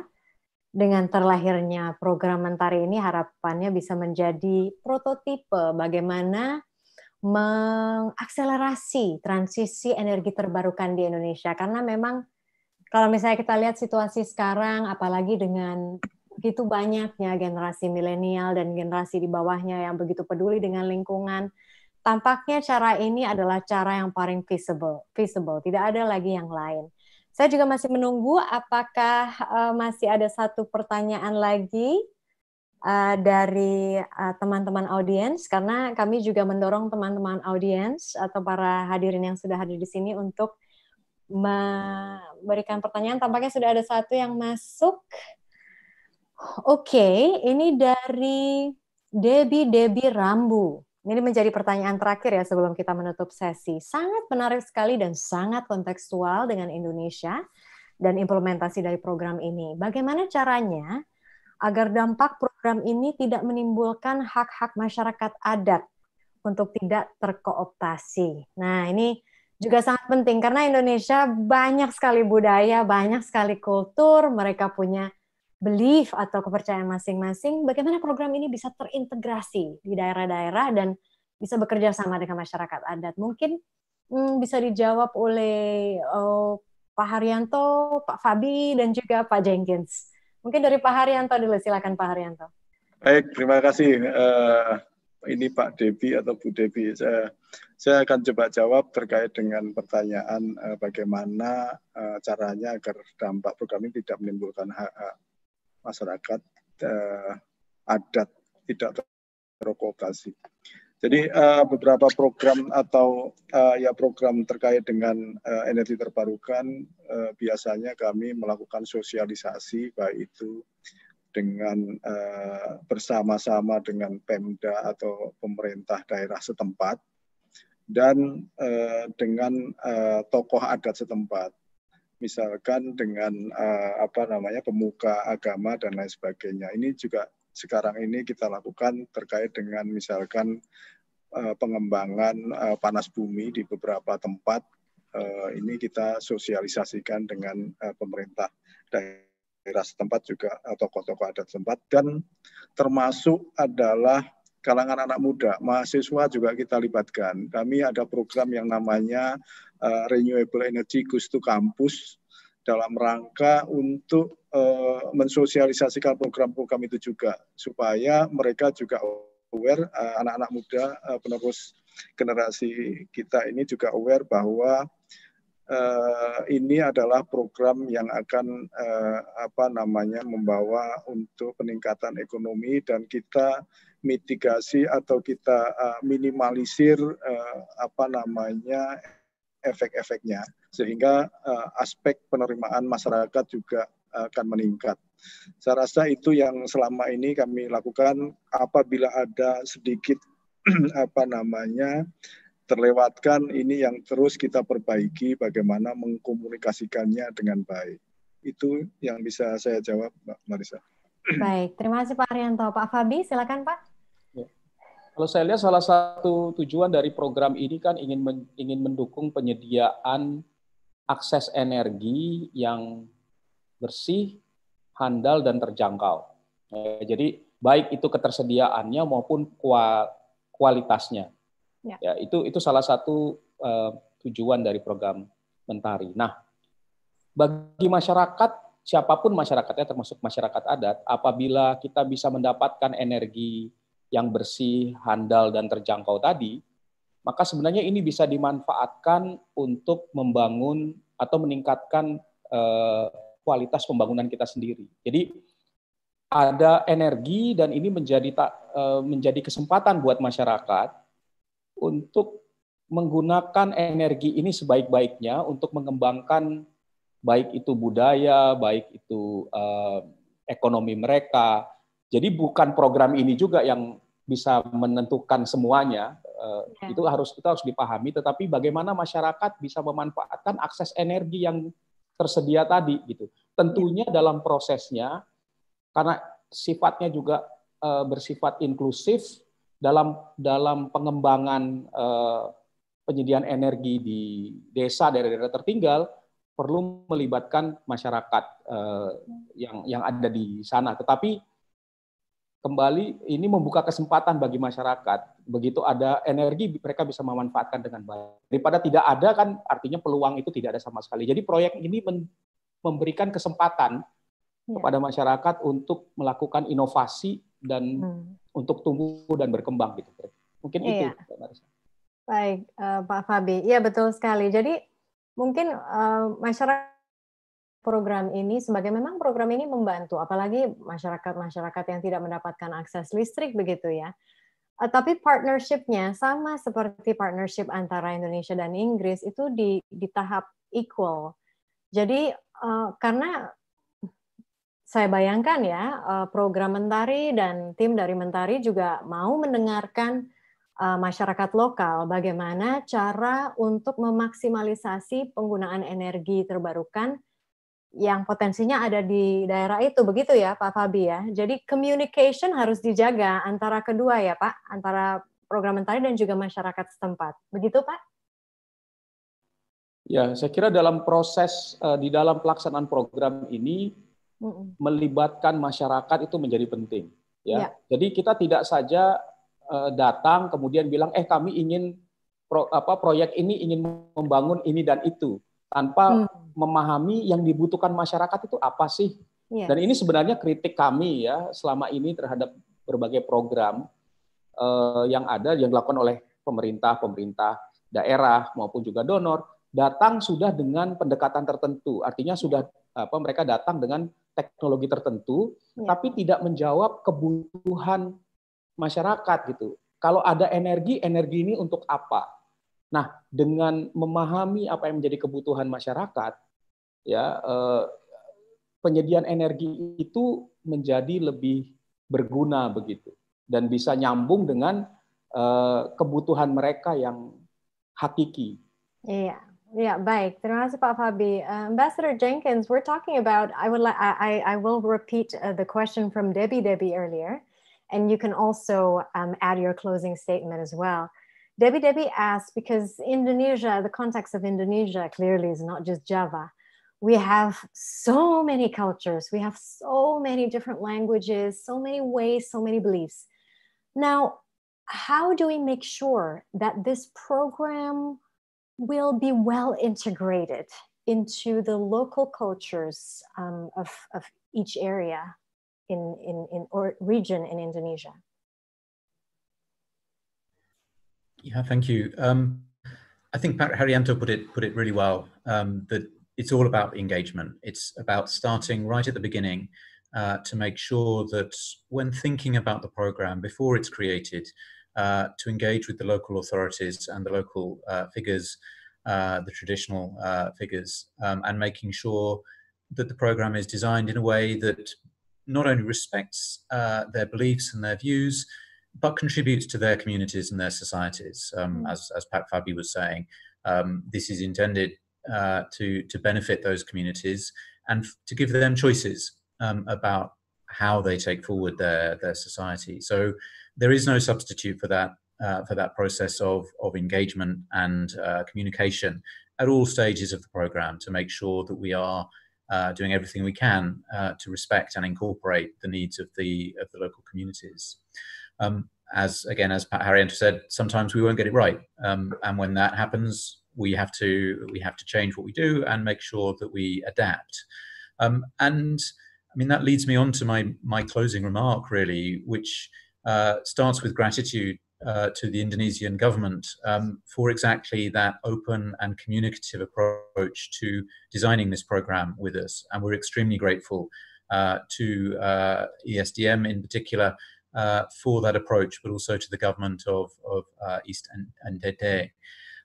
dengan terlahirnya program Mentari ini harapannya bisa menjadi prototipe bagaimana mengakselerasi transisi energi terbarukan di Indonesia karena memang kalau misalnya kita lihat situasi sekarang apalagi dengan begitu banyaknya generasi milenial dan generasi di bawahnya yang begitu peduli dengan lingkungan tampaknya cara ini adalah cara yang paling feasible feasible tidak ada lagi yang lain saya juga masih menunggu apakah eh, masih ada satu pertanyaan lagi uh, dari teman eh, teman-teman audiens karena kami juga mendorong teman-teman audiens atau para hadirin yang sudah hadir di sini untuk memberikan pertanyaan. Tampaknya sudah ada satu yang masuk. Oke, okay, ini dari Debi Debi Rambu. Ini menjadi pertanyaan terakhir ya sebelum kita menutup sesi. Sangat menarik sekali dan sangat kontekstual dengan Indonesia dan implementasi dari program ini. Bagaimana caranya agar dampak program ini tidak menimbulkan hak-hak masyarakat adat untuk tidak terkooptasi. Nah, ini juga sangat penting karena Indonesia banyak sekali budaya, banyak sekali kultur, mereka punya belief atau kepercayaan masing-masing. Bagaimana program ini bisa terintegrasi di daerah-daerah dan bisa bekerja sama dengan masyarakat adat? Mungkin hmm, bisa dijawab oleh oh, Pak Haryanto, Pak Fabi, dan juga Pak Jenkins. Mungkin dari Pak Haryanto dulu, silakan Pak Haryanto. Baik, terima kasih. Uh, ini Pak Devi atau Bu Devi. Saya, saya akan coba jawab terkait dengan pertanyaan uh, bagaimana uh, caranya agar dampak program ini tidak menimbulkan hak, hak masyarakat uh, adat tidak terprovokasi. Jadi uh, beberapa program atau uh, ya program terkait dengan uh, energi terbarukan uh, biasanya kami melakukan sosialisasi baik itu dengan uh, bersama-sama dengan Pemda atau pemerintah daerah setempat dan uh, dengan uh, tokoh adat setempat misalkan dengan uh, apa namanya pemuka agama dan lain sebagainya. Ini juga sekarang ini kita lakukan terkait dengan misalkan eh, pengembangan eh, panas bumi di beberapa tempat eh, ini kita sosialisasikan dengan pemerintah daerah setempat juga tokoh-tokoh adat setempat dan termasuk adalah kalangan anak muda, mahasiswa juga kita libatkan. Kami ada program yang namanya Renewable Energy gustu Kampus dalam rangka untuk uh, mensosialisasikan program-program itu juga supaya mereka juga aware anak eh, anak-anak muda uh, penerus generasi kita ini juga aware bahwa uh, ini adalah program yang akan uh, apa namanya membawa untuk peningkatan ekonomi dan kita mitigasi atau kita uh, minimalisir uh, apa namanya efek-efeknya sehingga uh, aspek penerimaan masyarakat juga akan meningkat. Saya rasa itu yang selama ini kami lakukan apabila ada sedikit apa namanya terlewatkan ini yang terus kita perbaiki bagaimana mengkomunikasikannya dengan baik. Itu yang bisa saya jawab Mbak Marisa. Baik, terima kasih Pak Arianto. Pak Fabi, silakan Pak. Kalau saya lihat salah satu tujuan dari program ini kan ingin men, ingin mendukung penyediaan akses energi yang bersih, handal dan terjangkau. Ya, jadi baik itu ketersediaannya maupun kualitasnya. Ya, ya itu itu salah satu uh, tujuan dari program Mentari. Nah, bagi masyarakat siapapun masyarakatnya termasuk masyarakat adat apabila kita bisa mendapatkan energi yang bersih, handal, dan terjangkau tadi, maka sebenarnya ini bisa dimanfaatkan untuk membangun atau meningkatkan eh, kualitas pembangunan kita sendiri. Jadi ada energi dan ini menjadi eh, menjadi kesempatan buat masyarakat untuk menggunakan energi ini sebaik-baiknya untuk mengembangkan baik itu budaya, baik itu eh, ekonomi mereka, jadi bukan program ini juga yang bisa menentukan semuanya. Yeah. Ya. Itu harus kita harus dipahami. Tetapi bagaimana masyarakat bisa memanfaatkan akses energi yang tersedia tadi gitu. Tentunya ya. dalam prosesnya karena sifatnya juga eh, bersifat inklusif dalam dalam pengembangan eh, penyediaan energi di desa daerah-daerah tertinggal perlu melibatkan masyarakat uh, yang yang ada di sana. Tetapi kembali ini membuka kesempatan bagi masyarakat. Begitu ada energi, mereka bisa memanfaatkan dengan baik. Daripada tidak ada kan artinya peluang itu tidak ada sama sekali. Jadi proyek ini memberikan kesempatan ya. kepada masyarakat untuk melakukan inovasi dan hmm. untuk tumbuh dan berkembang gitu. Mungkin ya. itu. Baik, eh, Pak Fabi. Iya betul sekali. Jadi mungkin eh, masyarakat program ini sebagai memang program ini membantu apalagi masyarakat-masyarakat yang tidak mendapatkan akses listrik begitu ya. Eh, tapi partnershipnya sama seperti partnership antara Indonesia dan Inggris itu di, di tahap equal. Jadi uh, karena saya bayangkan ya uh, program Mentari dan tim dari Mentari juga mau mendengarkan uh, masyarakat lokal bagaimana cara untuk memaksimalisasi penggunaan energi terbarukan yang potensinya ada di daerah itu begitu ya Pak Fabi ya. Jadi communication harus dijaga antara kedua ya Pak, antara program mentari dan juga masyarakat setempat. Begitu Pak? Ya, saya kira dalam proses uh, di dalam pelaksanaan program ini mm -mm. melibatkan masyarakat itu menjadi penting ya. ya. Jadi kita tidak saja uh, datang kemudian bilang eh kami ingin pro, apa proyek ini ingin membangun ini dan itu tanpa hmm memahami yang dibutuhkan masyarakat itu apa sih. Yeah. Dan ini sebenarnya kritik kami ya selama ini terhadap berbagai program uh, yang ada yang dilakukan oleh pemerintah, pemerintah daerah maupun juga donor datang sudah dengan pendekatan tertentu. Artinya sudah apa mereka datang dengan teknologi tertentu yeah. tapi tidak menjawab kebutuhan masyarakat gitu. Kalau ada energi, energi ini untuk apa? Nah, dengan memahami apa yang menjadi kebutuhan masyarakat, ya eh, penyediaan energi itu menjadi lebih berguna begitu dan bisa nyambung dengan eh, kebutuhan mereka yang hakiki. Iya. Yeah, baik. Terima kasih Pak Fabi. Uh, Ambassador Jenkins, we're talking about. I would. Like, I, I will repeat uh, the question from Debbie Debbie earlier, and you can also um, add your closing statement as well. Debbie Debbie asked because Indonesia, the context of Indonesia clearly is not just Java. We have so many cultures, we have so many different languages, so many ways, so many beliefs. Now, how do we make sure that this program will be well integrated into the local cultures um, of, of each area in, in, in or region in Indonesia? Yeah, thank you. Um, I think Pat put it put it really well. Um, that it's all about engagement. It's about starting right at the beginning uh, to make sure that when thinking about the program before it's created, uh, to engage with the local authorities and the local uh, figures, uh, the traditional uh, figures, um, and making sure that the program is designed in a way that not only respects uh, their beliefs and their views, but contributes to their communities and their societies. Um, hmm. as, as Pat Fabi was saying, um, this is intended uh, to, to benefit those communities and to give them choices um, about how they take forward their, their society. So there is no substitute for that. Uh, for that process of, of engagement and uh, communication at all stages of the program to make sure that we are uh, doing everything we can uh, to respect and incorporate the needs of the of the local communities. Um, as again, as Pat Harrienter said, sometimes we won't get it right, um, and when that happens, we have to we have to change what we do and make sure that we adapt. Um, and I mean that leads me on to my my closing remark, really, which uh, starts with gratitude uh, to the Indonesian government um, for exactly that open and communicative approach to designing this program with us. And we're extremely grateful uh, to uh, ESDM in particular uh, for that approach, but also to the government of, of uh, East Ndete,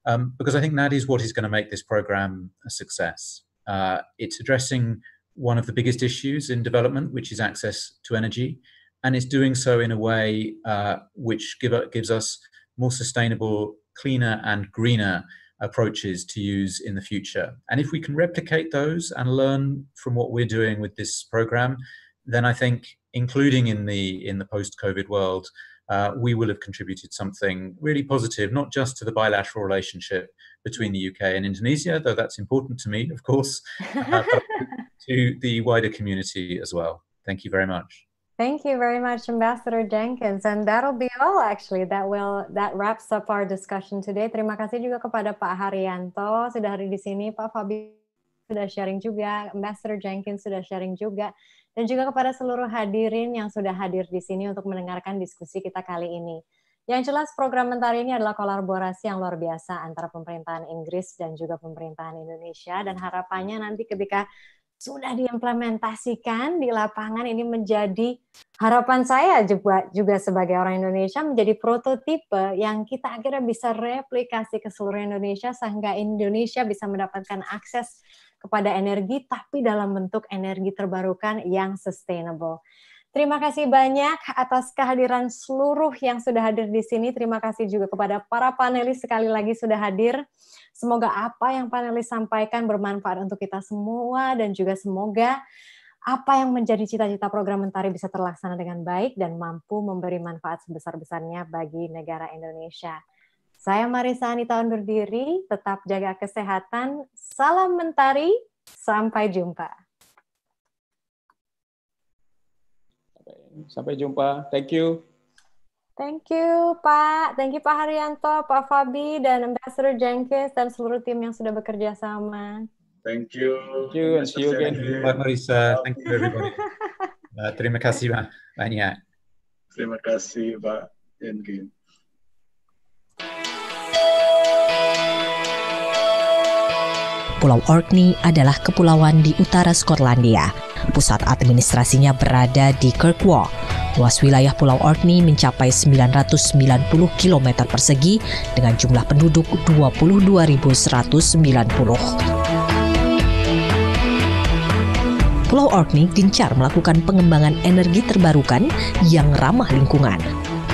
um, because I think that is what is going to make this program a success. Uh, it's addressing one of the biggest issues in development, which is access to energy, and it's doing so in a way uh, which give, gives us more sustainable, cleaner, and greener approaches to use in the future. And if we can replicate those and learn from what we're doing with this program, then I think including in the in the post-COVID world, uh, we will have contributed something really positive, not just to the bilateral relationship between the UK and Indonesia, though that's important to me, of course, uh, to the wider community as well. Thank you very much. Thank you very much, Ambassador Jenkins. And that'll be all actually. That will that wraps up our discussion today. Terima kasih juga kepada Pak Haryanto sudah hari di sini, Pak Fabi sudah sharing juga, Ambassador Jenkins sudah sharing juga. dan juga kepada seluruh hadirin yang sudah hadir di sini untuk mendengarkan diskusi kita kali ini. Yang jelas program Mentari ini adalah kolaborasi yang luar biasa antara pemerintahan Inggris dan juga pemerintahan Indonesia dan harapannya nanti ketika sudah diimplementasikan di lapangan ini menjadi harapan saya juga juga sebagai orang Indonesia menjadi prototipe yang kita akhirnya bisa replikasi ke seluruh Indonesia sehingga Indonesia bisa mendapatkan akses kepada energi, tapi dalam bentuk energi terbarukan yang sustainable. Terima kasih banyak atas kehadiran seluruh yang sudah hadir di sini. Terima kasih juga kepada para panelis sekali lagi sudah hadir. Semoga apa yang panelis sampaikan bermanfaat untuk kita semua dan juga semoga apa yang menjadi cita-cita program Mentari bisa terlaksana dengan baik dan mampu memberi manfaat sebesar-besarnya bagi negara Indonesia. Saya Marisa Anita undur diri, tetap jaga kesehatan. Salam mentari, sampai jumpa. Sampai jumpa. Thank you. Thank you, Pak. Thank you, Pak Haryanto, Pak Fabi, dan Ambassador Jenkins, dan seluruh tim yang sudah bekerja sama. Thank you. Thank you, and see you again. Pak Marisa, thank you everybody. uh, terima kasih Pak. banyak. Terima kasih, Pak Jenkins. Pulau Orkney adalah kepulauan di utara Skotlandia. Pusat administrasinya berada di Kirkwall. Luas wilayah Pulau Orkney mencapai 990 km persegi dengan jumlah penduduk 22.190. Pulau Orkney gencar melakukan pengembangan energi terbarukan yang ramah lingkungan.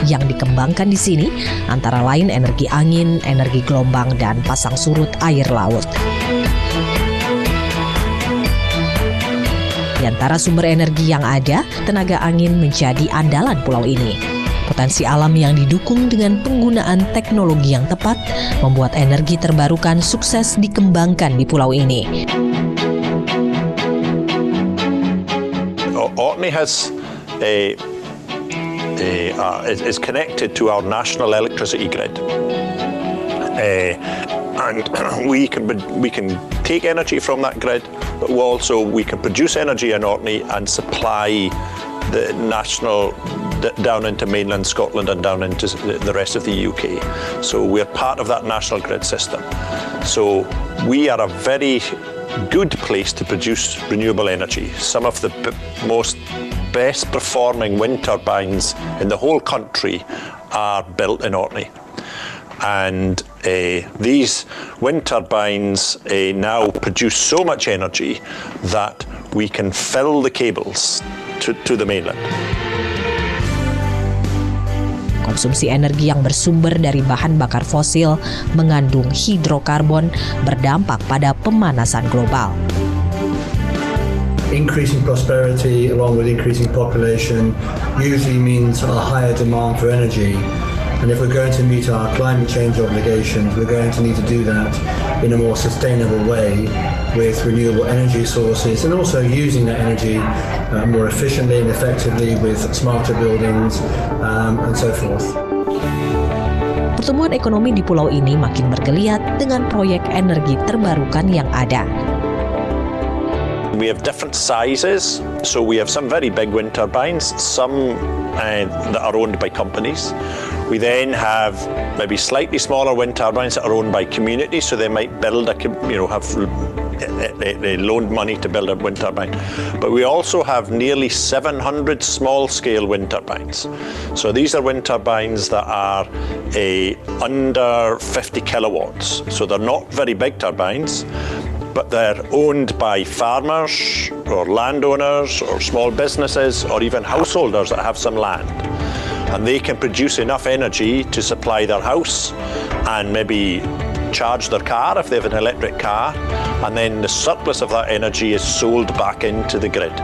Yang dikembangkan di sini antara lain energi angin, energi gelombang, dan pasang surut air laut. Di antara sumber energi yang ada, tenaga angin menjadi andalan pulau ini. Potensi alam yang didukung dengan penggunaan teknologi yang tepat membuat energi terbarukan sukses dikembangkan di pulau ini. Orkney has a, a uh, is connected to our national electricity grid. Uh, and we can we can take energy from that grid but also we can produce energy in Orkney and supply the national down into mainland Scotland and down into the rest of the UK. So we're part of that national grid system. So we are a very good place to produce renewable energy. Some of the most best performing wind turbines in the whole country are built in Orkney. and uh, these wind turbines uh, now produce so much energy that we can fill the cables to, to the mainland. Konsumsi energi yang bersumber dari bahan bakar fosil mengandung hidrokarbon berdampak pada pemanasan global. Increasing prosperity along with increasing population usually means a higher demand for energy. And if we're going to meet our climate change obligations, we're going to need to do that in a more sustainable way with renewable energy sources and also using that energy uh, more efficiently and effectively with smarter buildings um, and so forth. pertumbuhan ekonomi di pulau ini makin bergeliat dengan proyek energi terbarukan yang ada. We have different sizes, so we have some very big wind turbines, some uh, that are owned by companies. We then have maybe slightly smaller wind turbines that are owned by communities, so they might build a, you know, have they, eh, eh, eh, they loaned money to build a wind turbine. But we also have nearly 700 small scale wind turbines. So these are wind turbines that are a, under 50 kilowatts. So they're not very big turbines, but they're owned by farmers or landowners or small businesses or even householders that have some land and they can produce enough energy to supply their house and maybe charge their car if they have an electric car, and then the surplus of that energy is sold back into the grid.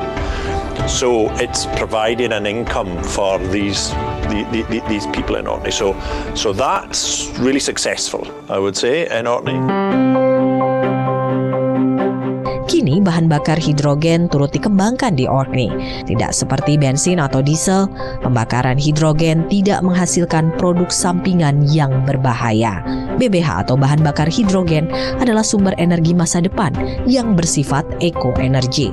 So it's providing an income for these the, the, these people in Orkney. So so that's really successful, I would say, in Orkney. ini bahan bakar hidrogen turut dikembangkan di Orkney. Tidak seperti bensin atau diesel, pembakaran hidrogen tidak menghasilkan produk sampingan yang berbahaya. BBH atau bahan bakar hidrogen adalah sumber energi masa depan yang bersifat eco energi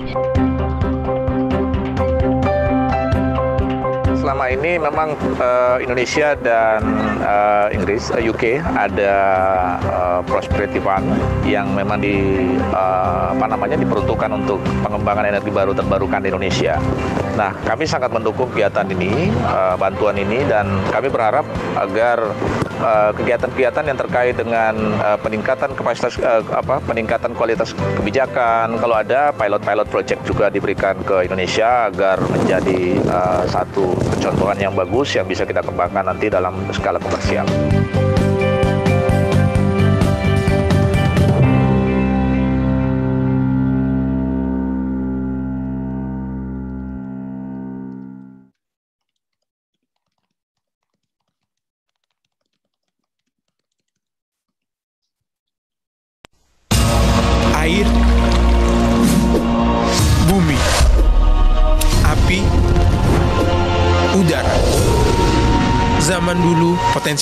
ini memang uh, Indonesia dan uh, Inggris uh, eh, UK ada uh, prosperity fund yang memang di uh, apa namanya diperuntukkan untuk pengembangan energi baru terbarukan di Indonesia. Nah, kami sangat mendukung kegiatan ini, eh, bantuan ini, dan kami berharap agar eh, kegiatan-kegiatan yang terkait dengan eh, peningkatan kapasitas, apa, peningkatan kualitas kebijakan, kalau ada pilot-pilot project juga diberikan ke Indonesia agar menjadi satu contohan yang bagus yang bisa kita kembangkan nanti dalam skala komersial.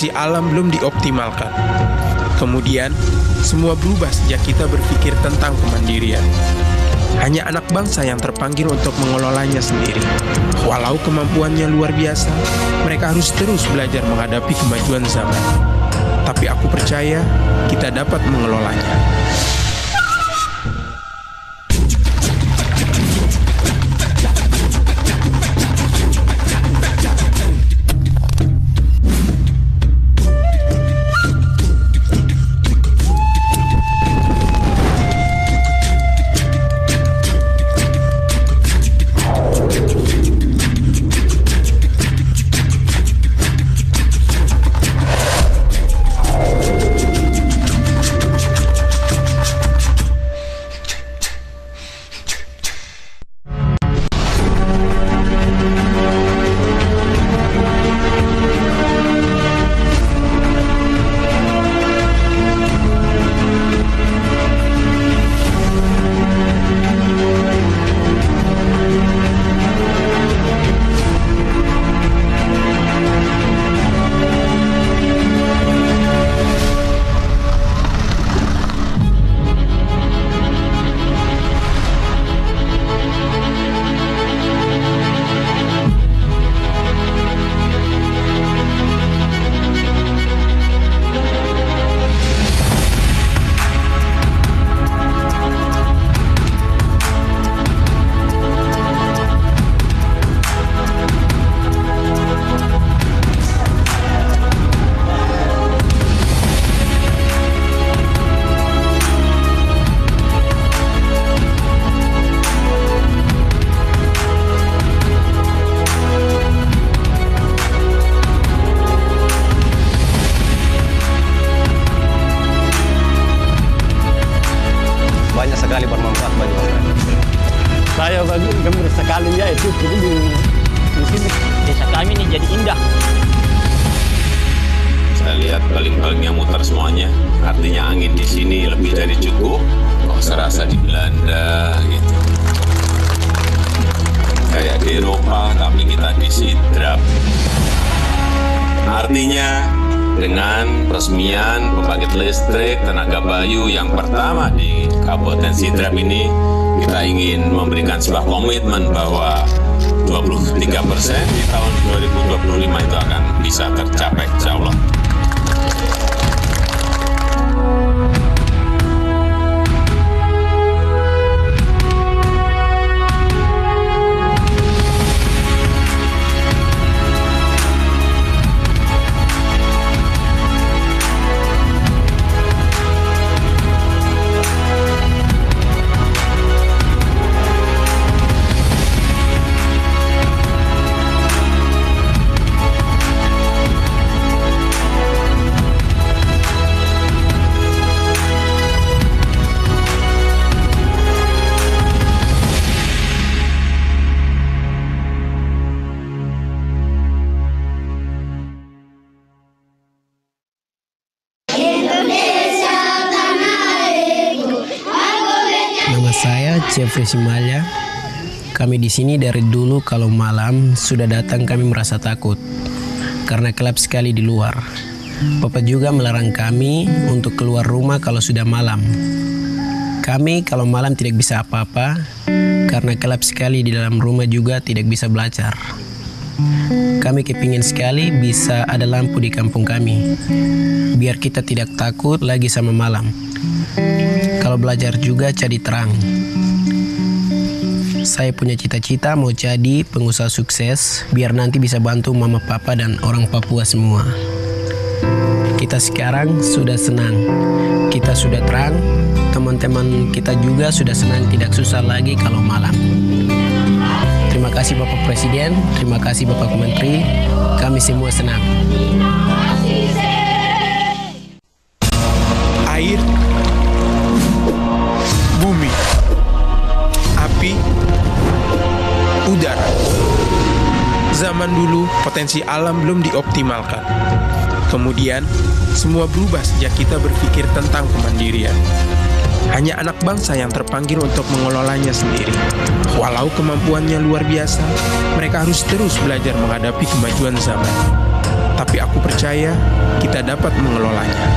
kondisi alam belum dioptimalkan. Kemudian, semua berubah sejak kita berpikir tentang kemandirian. Hanya anak bangsa yang terpanggil untuk mengelolanya sendiri. Walau kemampuannya luar biasa, mereka harus terus belajar menghadapi kemajuan zaman. Tapi aku percaya kita dapat mengelolanya. peresmian pembangkit listrik tenaga bayu yang pertama di Kabupaten Sidrap ini kita ingin memberikan sebuah komitmen bahwa 23 persen di tahun 2025 itu akan bisa tercapai insya Allah. Profesi Malya. Kami di sini dari dulu kalau malam sudah datang kami merasa takut karena gelap sekali di luar. Papa juga melarang kami untuk keluar rumah kalau sudah malam. Kami kalau malam tidak bisa apa-apa karena gelap sekali di dalam rumah juga tidak bisa belajar. Kami kepingin sekali bisa ada lampu di kampung kami, biar kita tidak takut lagi sama malam. Kalau belajar juga cari terang saya punya cita-cita mau jadi pengusaha sukses biar nanti bisa bantu mama papa dan orang Papua semua. Kita sekarang sudah senang, kita sudah terang, teman-teman kita juga sudah senang tidak susah lagi kalau malam. Terima kasih Bapak Presiden, terima kasih Bapak Menteri, kami semua senang. potensi alam belum dioptimalkan. Kemudian, semua berubah sejak kita berpikir tentang kemandirian. Hanya anak bangsa yang terpanggil untuk mengelolanya sendiri. Walau kemampuannya luar biasa, mereka harus terus belajar menghadapi kemajuan zaman. Tapi aku percaya kita dapat mengelolanya.